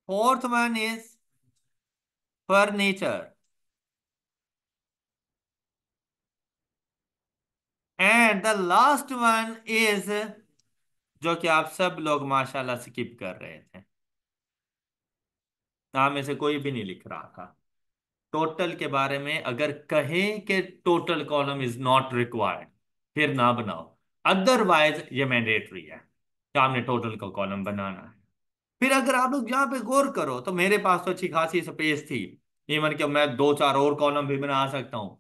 Fourth one is furniture. And the last one is जो कि आप सब लोग माशाल्लाह स्किप कर रहे थे नाम में से कोई भी नहीं लिख रहा था टोटल के बारे में अगर कहें कि total column is not required फिर ना बनाओ अदरवाइज ये मैंडेटरी है कि आपने टोटल का कॉलम बनाना है फिर अगर आप लोग यहाँ पे गौर करो तो मेरे पास तो अच्छी खासी स्पेस थी इवन कि मैं दो चार और कॉलम भी बना सकता हूँ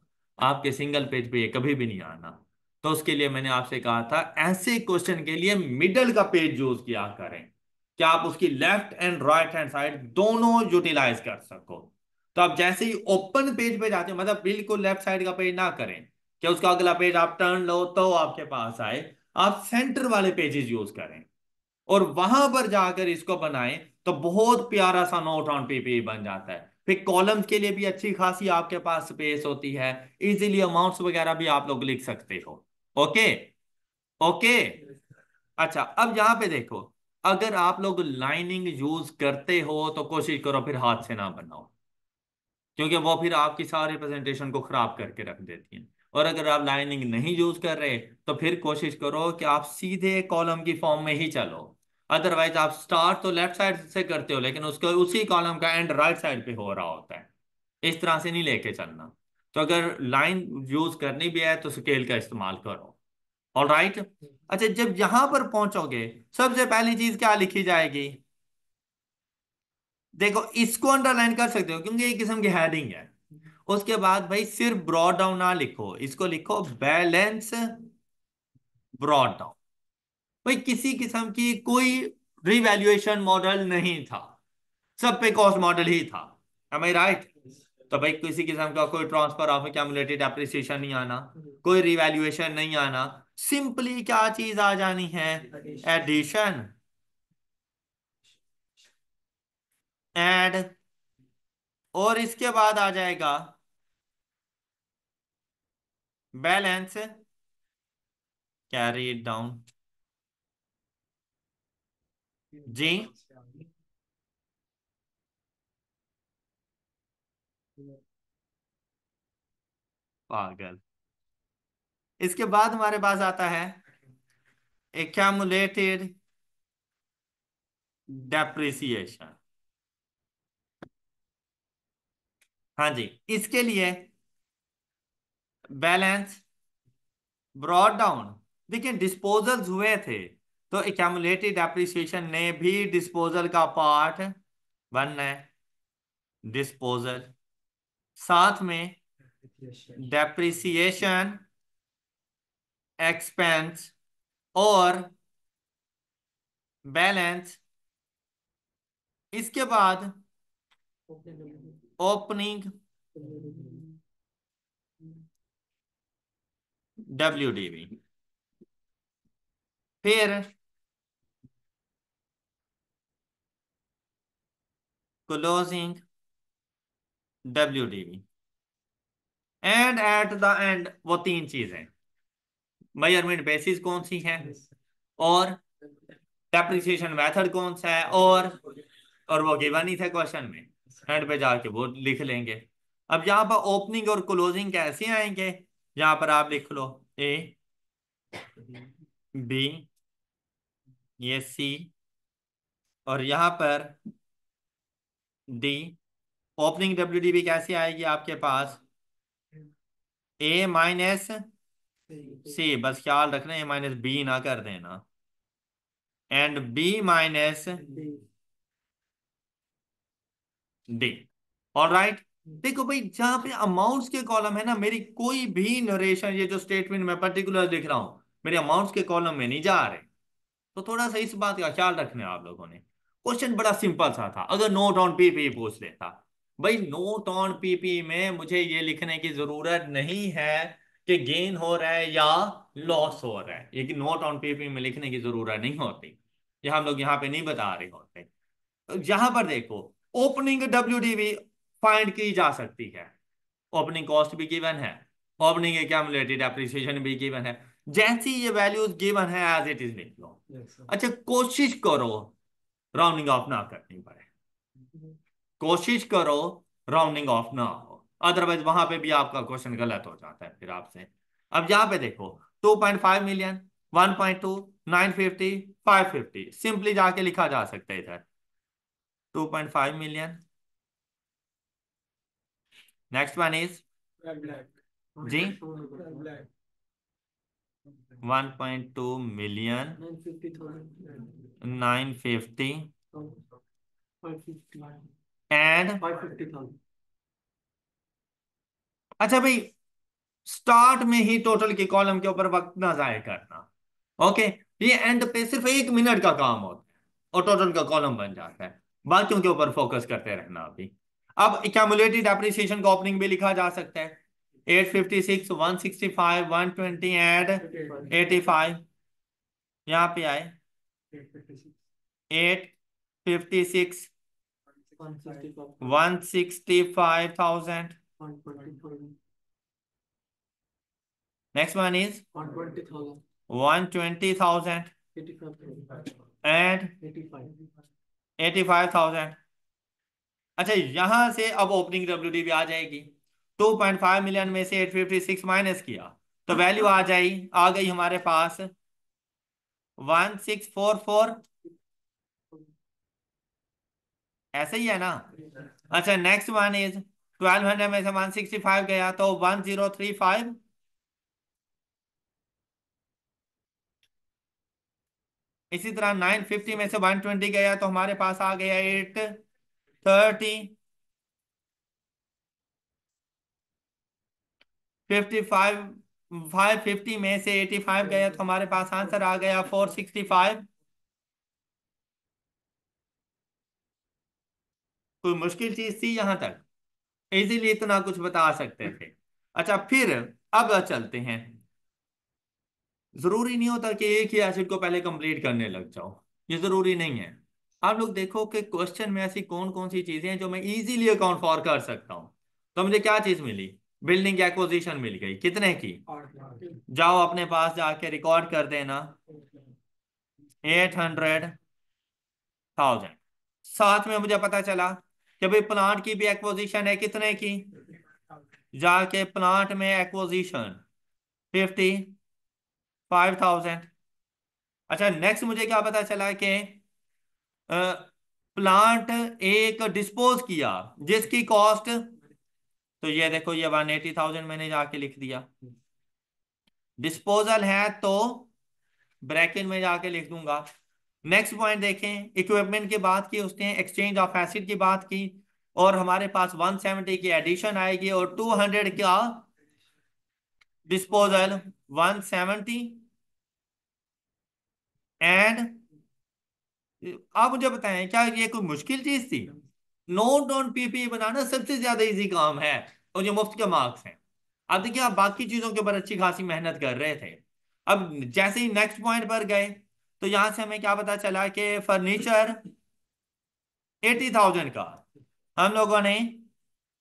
आपके सिंगल पेज पे ये कभी भी नहीं आना तो उसके लिए मैंने आपसे कहा था ऐसे क्वेश्चन के लिए मिडल का पेज यूज किया करें क्या आप उसकी left and right hand side दोनों यूटिलाइज कर सको तो आप जैसे ही ओपन पेज पे जाते हो मतलब बिल्कुल लेफ्ट साइड का पेज ना करें क्या उसका अगला पेज आप टर्न लो तो आपके पास आए आप सेंटर वाले पेजेस यूज करें और वहां पर जाकर इसको बनाएं तो बहुत प्यारा सा नोट ऑन पेपर बन जाता है फिर कॉलम्स के लिए भी अच्छी खासी आपके पास स्पेस होती है इजीली अमाउंट्स वगैरह भी आप लोग लिख सकते हो ओके ओके अच्छा अब यहां पे देखो अगर आप लोग लाइनिंग यूज करते हो तो कोशिश करो फिर हाथ से ना बनाओ क्योंकि वो फिर आपकी सारी प्रेजेंटेशन को खराब करके रख देती है और अगर आप लाइनिंग नहीं यूज कर रहे तो फिर कोशिश करो कि आप सीधे कॉलम की फॉर्म में ही चलो अदरवाइज आप स्टार्ट तो लेफ्ट साइड से करते हो लेकिन उसका उसी कॉलम का एंड राइट साइड पे हो रहा होता है इस तरह से नहीं लेके चलना तो अगर लाइन यूज करनी भी है तो स्केल का इस्तेमाल करो ऑल राइट अच्छा जब यहां पर पहुंचोगे सबसे पहली चीज क्या लिखी जाएगी देखो इसको अंडरलाइन कर सकते हो क्योंकि एक किस्म की हेडिंग है उसके बाद भाई सिर्फ ब्रॉड डाउन ना लिखो इसको लिखो बैलेंस ब्रॉड डाउन भाई किसी किस्म की कोई रिवेल्युएशन मॉडल नहीं था सब पे कॉस्ट मॉडल ही था राइट तो भाई किसी किस्म का कोई ट्रांसफर ऑफ एक्यूमुलेटेड एप्रिसिएशन नहीं आना हम्म। कोई रिवैल्युएशन नहीं आना सिंपली क्या चीज आ जानी है एडिशन एड और इसके बाद आ जाएगा बैलेंस कैरी इट डाउन जी पागल इसके बाद हमारे पास आता है एक्यामुलेटेड डेप्रिसिएशन हाँ जी इसके लिए बैलेंस ब्रॉड डाउन देखिए डिस्पोजल्स हुए थे तो एक्यामुलेटेड डेप्रिसिएशन ने भी डिस्पोजल का पार्ट बनना है डिस्पोजल साथ में डेप्रिसिएशन एक्सपेंस और बैलेंस इसके बाद ओपनिंग डब्ल्यू डीबी फिर closing W DB and at the end वो तीन चीजें मेजरमेंट बेसिस कौन सी है और डेप्रिसिएशन मेथड कौन सा है और और वो गिवन ही थे क्वेश्चन में एंड पे जाके वो लिख लेंगे अब यहाँ पर ओपनिंग और क्लोजिंग कैसे आएंगे यहाँ पर आप लिख लो ए बी ये सी और यहाँ पर डी ओपनिंग डब्ल्यू डी भी कैसे आएगी आपके पास ए माइनस सी बस ख्याल रखना ए माइनस बी ना कर देना एंड बी माइनस डी और राइट देखो भाई जहां पे अमाउंट्स के कॉलम है ना मेरी कोई भी नरेशन ये जो स्टेटमेंट मैं पर्टिकुलर लिख रहा हूं मेरे अमाउंट्स के कॉलम में नहीं जा रहे तो थोड़ा सा इस बात का ख्याल रखना आप लोगों ने क्वेश्चन बड़ा सिंपल सा था अगर नोट ऑन पी पे पूछ लेता भाई नोट ऑन पीपी में मुझे ये लिखने की जरूरत नहीं है कि गेन हो रहा है या लॉस हो रहा है ये नोट ऑन पीपी में लिखने की जरूरत नहीं होती ये हम लोग यहाँ पे नहीं बता रहे होते यहां पर देखो ओपनिंग डब्ल्यू डी फाइंड की जा सकती है ओपनिंग कॉस्ट भी गिवन है ओपनिंग एक्यूमुलेटेड एप्रिसिएशन भी गिवन है जैसी ये वैल्यूज गिवन है एज इट इज लिख लो अच्छा कोशिश करो राउंडिंग ऑफ ना करनी पड़े mm-hmm. कोशिश करो राउंडिंग ऑफ ना हो अदरवाइज वहां पे भी आपका क्वेश्चन गलत हो जाता है फिर आपसे अब यहाँ पे देखो 2.5 मिलियन 1.2 950 550 सिंपली जाके लिखा जा सकता है इधर 2.5 मिलियन नेक्स्ट वन इज जी 1.2 मिलियन 950 950 एंड अच्छा भाई स्टार्ट में ही टोटल के कॉलम के ऊपर वक्त ना जाए करना ओके ये एंड पे सिर्फ एक मिनट का काम होता है और टोटल का कॉलम बन जाता है बाकियों के ऊपर फोकस करते रहना अभी अब एक्यूमुलेटेड एप्रिसिएशन का ओपनिंग भी लिखा जा सकता है 856, 165, 120 एंड 85 यहाँ पे आए 856, one sixty five thousand next one is one twenty thousand and eighty five thousand अच्छा यहां से अब ओपनिंग डब्ल्यू डी भी आ जाएगी टू पॉइंट फाइव मिलियन में से एट फिफ्टी सिक्स माइनस किया तो वैल्यू आ जाएगी आ गई हमारे पास वन सिक्स फोर फोर ऐसे ही है ना अच्छा next one is twelve hundred में से वन सिक्सटी फाइव गया तो वन जीरो थ्री फाइव इसी तरह नाइन फिफ्टी में से वन ट्वेंटी गया तो हमारे पास आ गया eight thirty fifty five five fifty में से एटी फाइव गया तो हमारे पास आंसर आ गया फोर सिक्सटी फाइव कोई मुश्किल चीज थी यहां तक इजीली इतना कुछ बता सकते थे अच्छा फिर अब चलते हैं जरूरी नहीं होता कि एक ही एसिड को पहले कंप्लीट करने लग जाओ ये जरूरी नहीं है आप लोग देखो कि क्वेश्चन में ऐसी कौन कौन सी चीजें हैं जो मैं इजीली अकाउंट फॉर कर सकता हूं तो मुझे क्या चीज मिली बिल्डिंग एक्विजिशन मिल गई कितने की जाओ अपने पास जाके रिकॉर्ड कर देना एट हंड्रेड थाउजेंड साथ में मुझे पता चला जब प्लांट की भी एक्विजिशन है कितने की जाके प्लांट में एक्विजिशन फिफ्टी फाइव थाउजेंड अच्छा नेक्स्ट मुझे क्या पता चला कि प्लांट एक डिस्पोज किया जिसकी कॉस्ट तो ये देखो ये वन एटी थाउजेंड मैंने जाके लिख दिया डिस्पोजल है तो ब्रैकेट में जाके लिख दूंगा नेक्स्ट पॉइंट देखें इक्विपमेंट की बात की उसने एक्सचेंज ऑफ एसिड की बात की और हमारे पास 170 की एडिशन आएगी और 200 का डिस्पोजल 170 एंड आप मुझे बताएं क्या ये कोई मुश्किल चीज थी नोट ऑन पीपी बनाना सबसे ज्यादा इजी काम है और ये मुफ्त के मार्क्स हैं अब देखिए आप बाकी चीजों के ऊपर अच्छी खासी मेहनत कर रहे थे अब जैसे ही नेक्स्ट पॉइंट पर गए तो यहां से हमें क्या पता चला कि फर्नीचर एटी थाउजेंड का हम लोगों ने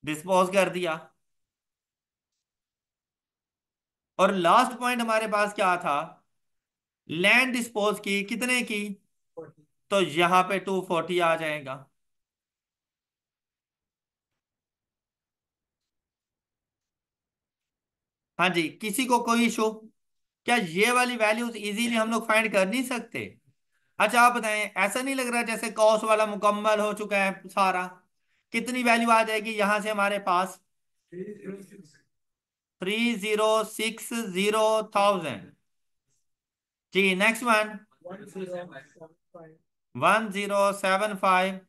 डिस्पोज कर दिया और लास्ट पॉइंट हमारे पास क्या था लैंड डिस्पोज की कितने की 40. तो यहां पे टू फोर्टी आ जाएगा हाँ जी किसी को कोई इशू क्या ये वाली वैल्यूज इजीली हम लोग फाइंड कर नहीं सकते अच्छा आप बताएं ऐसा नहीं लग रहा जैसे कॉस वाला मुकम्मल हो चुका है सारा कितनी वैल्यू आ जाएगी यहां से हमारे पास three zero six zero thousand जी next one one zero seven five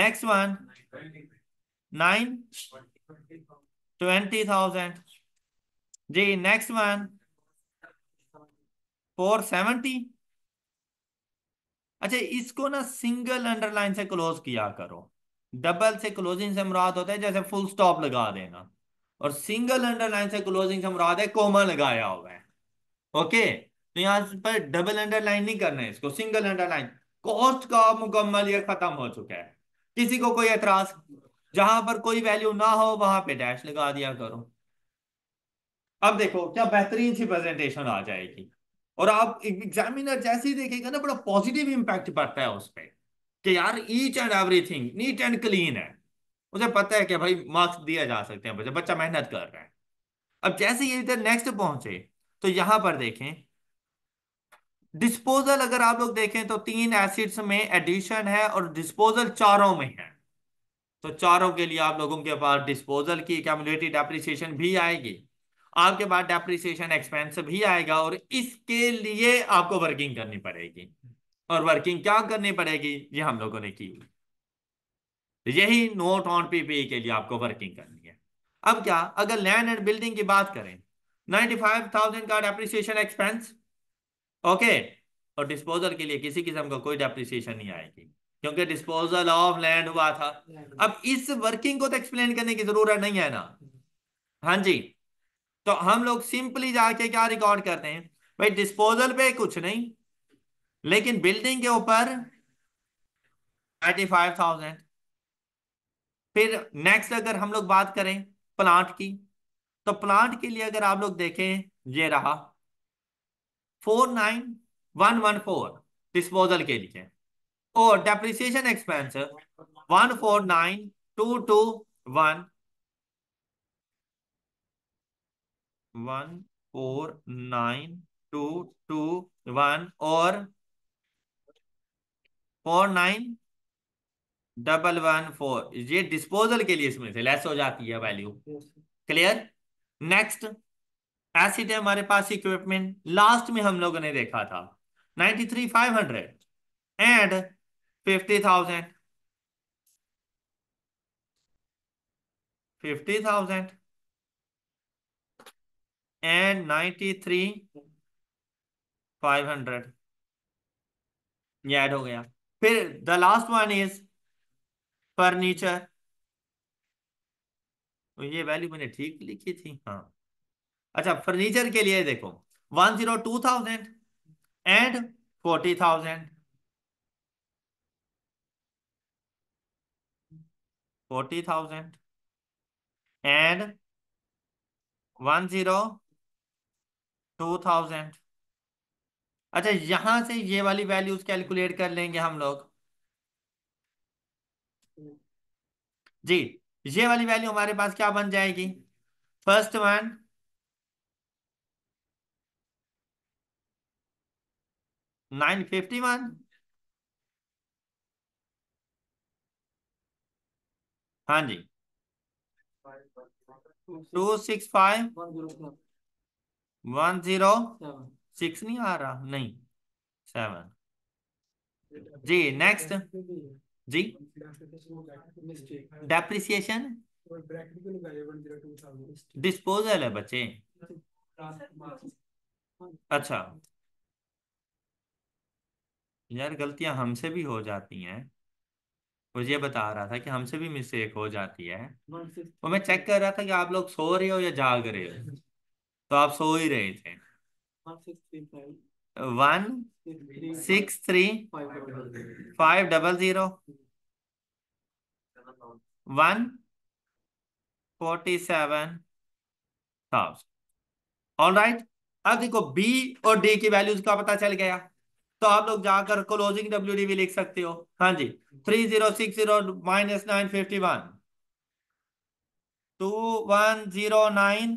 next one nine twenty thousand जी नेक्स्ट वन फोर सेवेंटी अच्छा इसको ना सिंगल अंडरलाइन से क्लोज किया करो डबल से क्लोजिंग से मुराद होता है जैसे फुल स्टॉप लगा देना और सिंगल अंडरलाइन से क्लोजिंग से मुराद है कोमा लगाया हुआ है ओके तो यहां पर डबल अंडरलाइन नहीं करना है इसको सिंगल अंडरलाइन कॉस्ट का मुकम्मल ये खत्म हो चुका है किसी को कोई एतराज जहां पर कोई वैल्यू ना हो वहां पे डैश लगा दिया करो अब देखो क्या बेहतरीन सी प्रेजेंटेशन आ जाएगी और आप एग्जामिनर जैसे ही देखेगा ना बड़ा पॉजिटिव इम्पैक्ट पड़ता है उस पर कि यार each and everything neat and clean है उसे पता है कि भाई मार्क्स दिए जा सकते हैं बच्चा मेहनत कर रहा है अब जैसे ये इधर नेक्स्ट पहुंचे तो यहां पर देखें डिस्पोजल अगर आप लोग देखें तो तीन एसिड्स में एडिशन है और डिस्पोजल चारों में है तो चारों के लिए आप लोगों के पास डिस्पोजल की कैमुलेटिव डेप्रिसिएशन भी आएगी आपके बाद डेप्रिसिएशन एक्सपेंस भी आएगा और इसके लिए आपको वर्किंग करनी पड़ेगी और वर्किंग क्या करनी पड़ेगी ये हम लोगों ने की यही नोट ऑन पीपी के लिए आपको वर्किंग करनी है अब क्या अगर लैंड एंड बिल्डिंग की बात करें 95,000 का डेप्रिसिएशन एक्सपेंस ओके और डिस्पोजल के लिए किसी किस्म का कोई डेप्रिसिएशन नहीं आएगी क्योंकि डिस्पोजल ऑफ लैंड हुआ था अब इस वर्किंग को तो एक्सप्लेन करने की जरूरत नहीं है ना हाँ जी तो हम लोग सिंपली जाके क्या रिकॉर्ड करते हैं भाई डिस्पोजल पे कुछ नहीं लेकिन बिल्डिंग के ऊपर थर्टी फाइव थाउजेंड फिर नेक्स्ट अगर हम लोग बात करें प्लांट की तो प्लांट के लिए अगर आप लोग देखें ये रहा four nine one one four disposal के लिए और depreciation expense one four nine two two one one four nine two two one और four nine double one four ये डिस्पोजल के लिए इसमें से लेस हो जाती है वैल्यू क्लियर नेक्स्ट ऐसे थे हमारे पास इक्विपमेंट लास्ट में हम लोगों ने देखा था ninety three five hundred and fifty thousand fifty thousand and 93 500 ये ऐड हो गया फिर the last one is furniture तो ये वैल्यू मैंने ठीक लिखी थी हाँ अच्छा फर्नीचर के लिए देखो one zero two thousand and forty thousand forty thousand and one zero two thousand अच्छा यहां से ये वाली वैल्यूज कैलकुलेट कर लेंगे हम लोग जी ये वाली वैल्यू हमारे पास क्या बन जाएगी first one nine fifty one हाँ जी two six five one zero six नहीं आ रहा नहीं सेवन जी नेक्स्ट जी डेप्रिसिएशन डिस्पोजल है बच्चे अच्छा यार गलतियां हमसे भी हो जाती हैं वो ये बता रहा था कि हमसे भी मिस्टेक हो जाती है और मैं चेक कर रहा था कि आप लोग सो रहे हो या जाग रहे हो तो आप सो ही रहे थे one six three five double zero one forty seven thousand all right अब देखो बी और डी की वैल्यूज का पता चल गया तो आप लोग जाकर क्लोजिंग डब्ल्यू डी भी लिख सकते हो हाँ जी three zero six zero minus nine fifty one two one zero nine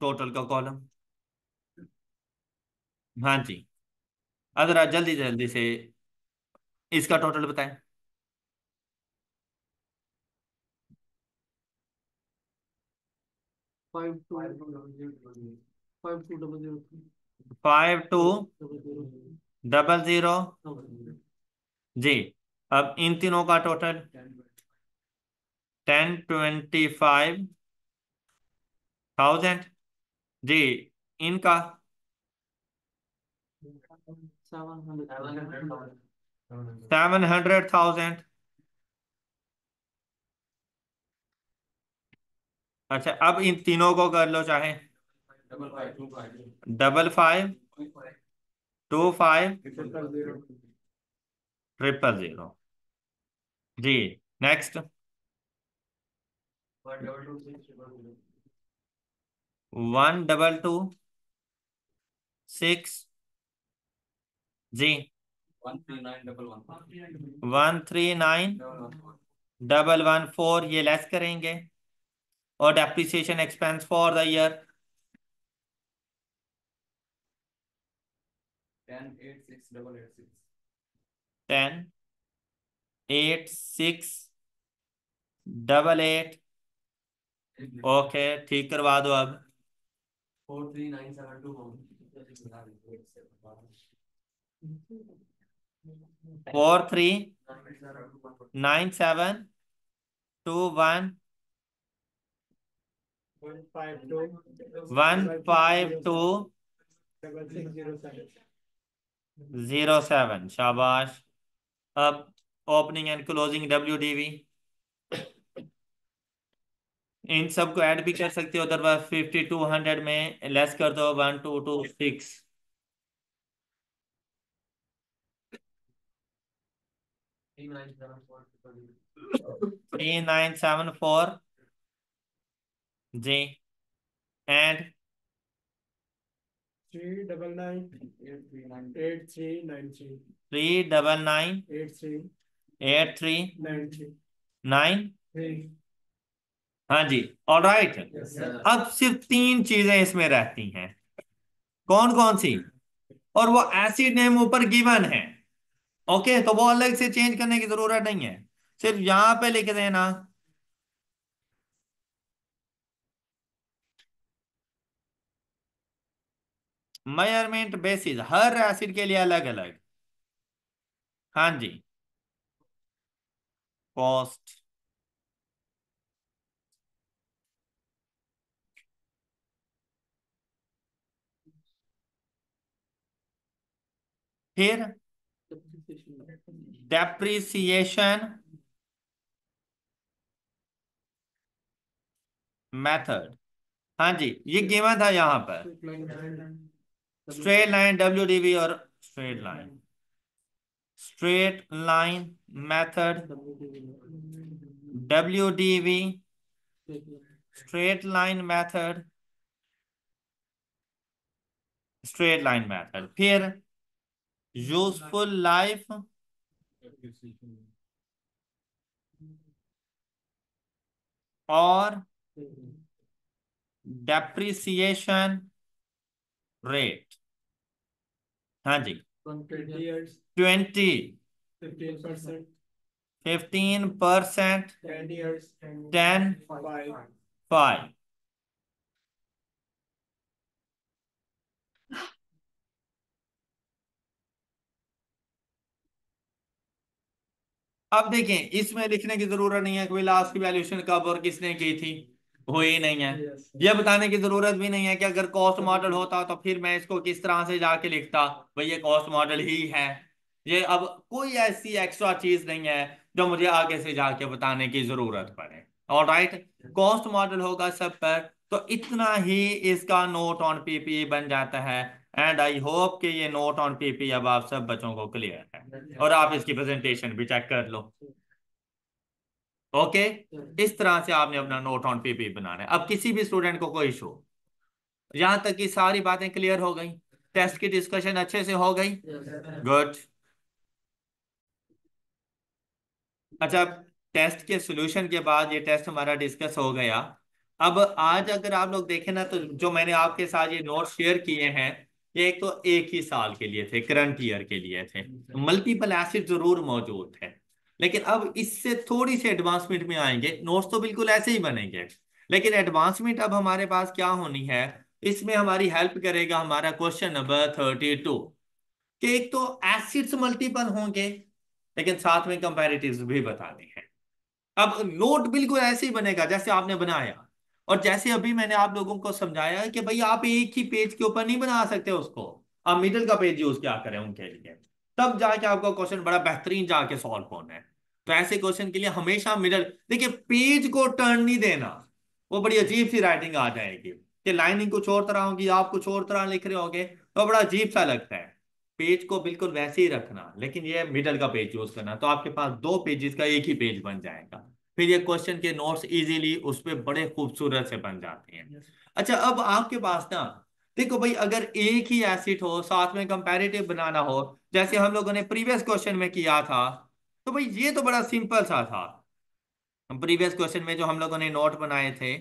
total का कॉलम हाँ जी आप जल्दी जल्दी से इसका टोटल बताएं फाइव टू डबल जीरो जी अब इन तीनों का टोटल टेन ट्वेंटी फाइव थाउजेंड जी इनका सेवन हंड्रेड थाउजेंड अच्छा अब इन तीनों को कर लो चाहे double five two five triple zero जी next one double two six जी one three nine double one four ये लेस करेंगे और depreciation expense for the year ten eight six double eight six ten eight six double eight okay ठीक करवा दो अब four three nine seven two four three nine seven two one one five two zero seven शाबाश अब opening and closing W D V इन सब को ऐड भी कर सकते हो अदरवाइज फिफ्टी टू हंड्रेड में लेस कर दो one two two six three nine seven four जी and three double nine eight three nine three three double nine eight three eight three nine three nine three हाँ जी ऑल राइट yes, अब सिर्फ तीन चीजें इसमें रहती हैं कौन कौन सी और वो एसिड नेम ऊपर गिवन है ओके तो वो अलग से चेंज करने की जरूरत नहीं है सिर्फ यहां पे लिख देना मेयरमेंट बेसिस हर एसिड के लिए अलग अलग हाँ जी कॉस्ट फिर डेप्रिसिएशन मेथड हाँ जी ये गेमा था यहां पर स्ट्रेट लाइन डब्ल्यू डीवी और straight line straight line method W DV straight line method straight line method फिर यूजफुल लाइफ और डेप्रिसिएशन रेट हाँ जी twenty fifteen percent ten five अब देखें इसमें लिखने की जरूरत नहीं है कि लास्ट की वैल्यूशन कब और किसने की थी ही नहीं है yes. यह बताने की जरूरत भी नहीं है कि अगर कॉस्ट मॉडल होता तो फिर मैं इसको किस तरह से जाके लिखता भाई ये कॉस्ट मॉडल ही है ये अब कोई ऐसी एक्स्ट्रा चीज नहीं है जो मुझे आगे से जाके बताने की जरूरत पड़े और राइट कॉस्ट मॉडल होगा सब पर तो इतना ही इसका नोट ऑन पीपी बन जाता है एंड आई होप कि ये नोट ऑन पीपी अब आप सब बच्चों को क्लियर है और आप इसकी प्रेजेंटेशन भी चेक कर लो ओके इस तरह से आपने अपना नोट ऑन पीपी बनाना है अब किसी भी स्टूडेंट को कोई इशू यहां तक कि सारी बातें क्लियर हो गई टेस्ट की डिस्कशन अच्छे से हो गई गुड अच्छा टेस्ट के सोल्यूशन के बाद ये टेस्ट हमारा डिस्कस हो गया अब आज अगर आप लोग देखें ना तो जो मैंने आपके साथ ये नोट शेयर किए हैं ये एक तो एक ही साल के लिए थे करंट ईयर के लिए थे मल्टीपल एसिड जरूर मौजूद है लेकिन अब इससे थोड़ी सी एडवांसमेंट में आएंगे नोट्स तो बिल्कुल ऐसे ही बनेंगे लेकिन एडवांसमेंट अब हमारे पास क्या होनी है इसमें हमारी हेल्प करेगा हमारा क्वेश्चन नंबर थर्टी टू कि एक तो एसिड्स मल्टीपल होंगे लेकिन साथ में कंपेरेटिव भी बताने हैं अब नोट बिल्कुल ऐसे ही बनेगा जैसे आपने बनाया और जैसे अभी मैंने आप लोगों को समझाया कि भाई आप एक ही पेज के ऊपर नहीं बना सकते उसको आप मिडिल का पेज यूज क्या करें उनके लिए तब जाके आपका क्वेश्चन बड़ा बेहतरीन जाके सॉल्व होना है तो ऐसे क्वेश्चन के लिए हमेशा मिडल देखिए पेज को टर्न नहीं देना वो बड़ी अजीब सी राइटिंग आ जाएगी कि लाइनिंग कुछ और तरह होगी आप कुछ और तरह लिख रहे होंगे तो बड़ा अजीब सा लगता है पेज को बिल्कुल वैसे ही रखना लेकिन ये मिडल का पेज यूज करना तो आपके पास दो पेजेस का एक ही पेज बन जाएगा फिर ये क्वेश्चन के नोट्स इजीली उस पर बड़े खूबसूरत से बन जाते हैं अच्छा अब आपके पास ना देखो भाई अगर एक ही एसिड हो साथ में कंपैरेटिव बनाना हो जैसे हम लोगों ने प्रीवियस क्वेश्चन में किया था तो भाई ये तो बड़ा सिंपल सा था प्रीवियस क्वेश्चन में जो हम लोगों ने नोट बनाए थे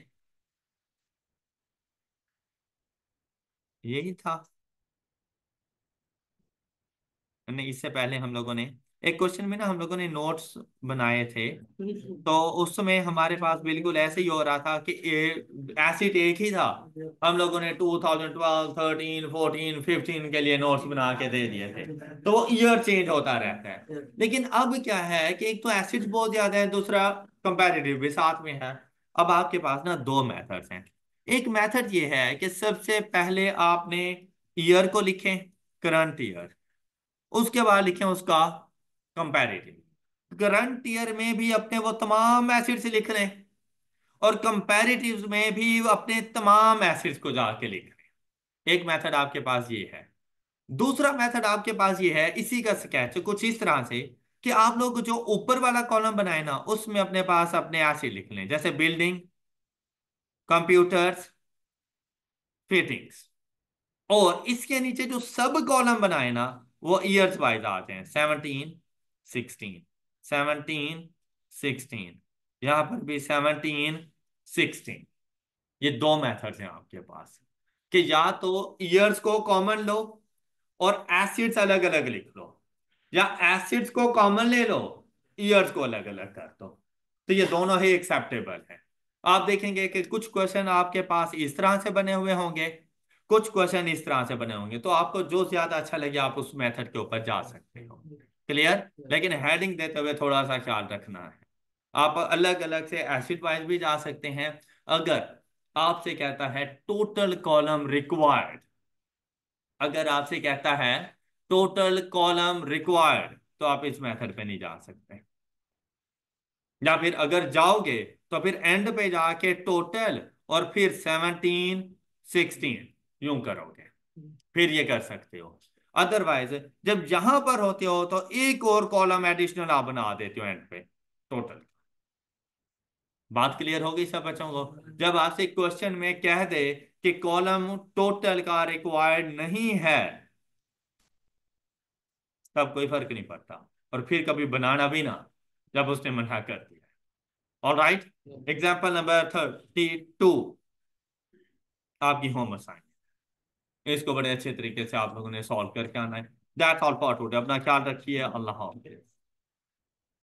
यही था नहीं इससे पहले हम लोगों ने एक क्वेश्चन में ना हम लोगों ने नोट्स बनाए थे तो उसमें हमारे पास बिल्कुल ऐसे ही हो रहा था कि एसिड एक ही था हम लोगों ने 2012, 13, 14, 15 के लिए नोट्स बना के दे दिए थे तो वो ईयर चेंज होता रहता है लेकिन अब क्या है कि एक तो एसिड बहुत ज्यादा है दूसरा कंपेरेटिव भी साथ में है अब आपके पास ना दो मैथड्स हैं एक मैथड ये है कि सबसे पहले आपने ईयर को लिखे करंट ईयर उसके बाद लिखे उसका कंपैरेटिव करंट ईयर में भी अपने वो तमाम एसिड्स लिख रहे हैं और कंपैरेटिव्स में भी अपने तमाम एसिड्स को जाके लिख रहे हैं एक मेथड आपके पास ये है दूसरा मेथड आपके पास ये है इसी का स्केच कुछ इस तरह से कि आप लोग जो ऊपर वाला कॉलम बनाए ना उसमें अपने पास अपने एसिड लिख लें जैसे बिल्डिंग कंप्यूटर्स फिटिंग्स और इसके नीचे जो सब कॉलम बनाए ना वो ईयर्स वाइज आते हैं सेवनटीन सिक्सटीन सेवनटीन सिक्सटीन यहां पर भी सेवनटीन सिक्सटीन ये दो मेथड्स हैं आपके पास कि या तो ईयर्स को कॉमन लो और एसिड्स अलग अलग लिख लो या एसिड्स को कॉमन ले लो ईयर्स को अलग अलग कर दो तो ये दोनों ही एक्सेप्टेबल है आप देखेंगे कि कुछ क्वेश्चन आपके पास इस तरह से बने हुए होंगे कुछ क्वेश्चन इस तरह से बने होंगे तो आपको जो ज्यादा अच्छा लगे आप उस मेथड के ऊपर जा सकते हो क्लियर लेकिन हेडिंग देते हुए थोड़ा सा ख्याल रखना है आप अलग अलग से एसिड वाइज भी जा सकते हैं अगर आपसे कहता है टोटल कॉलम रिक्वायर्ड अगर आपसे कहता है टोटल कॉलम रिक्वायर्ड तो आप इस मेथड पे नहीं जा सकते या फिर अगर जाओगे तो फिर एंड पे जाके टोटल और फिर सेवनटीन सिक्सटीन यूं करोगे hmm. फिर ये कर सकते हो अदरवाइज जब यहां पर होते हो तो एक और कॉलम एडिशनल आप बना देते हो एंड पे टोटल बात क्लियर होगी सब बच्चों को जब आपसे क्वेश्चन में कह दे कि कॉलम टोटल का रिक्वायर्ड नहीं है तब कोई फर्क नहीं पड़ता और फिर कभी बनाना भी ना जब उसने मना कर दिया और right example number thirty two आपकी होम असाइन इसको बड़े अच्छे तरीके से आप लोगों ने सॉल्व करके आना है ऑल अपना ख्याल रखिए अल्लाह हाफिज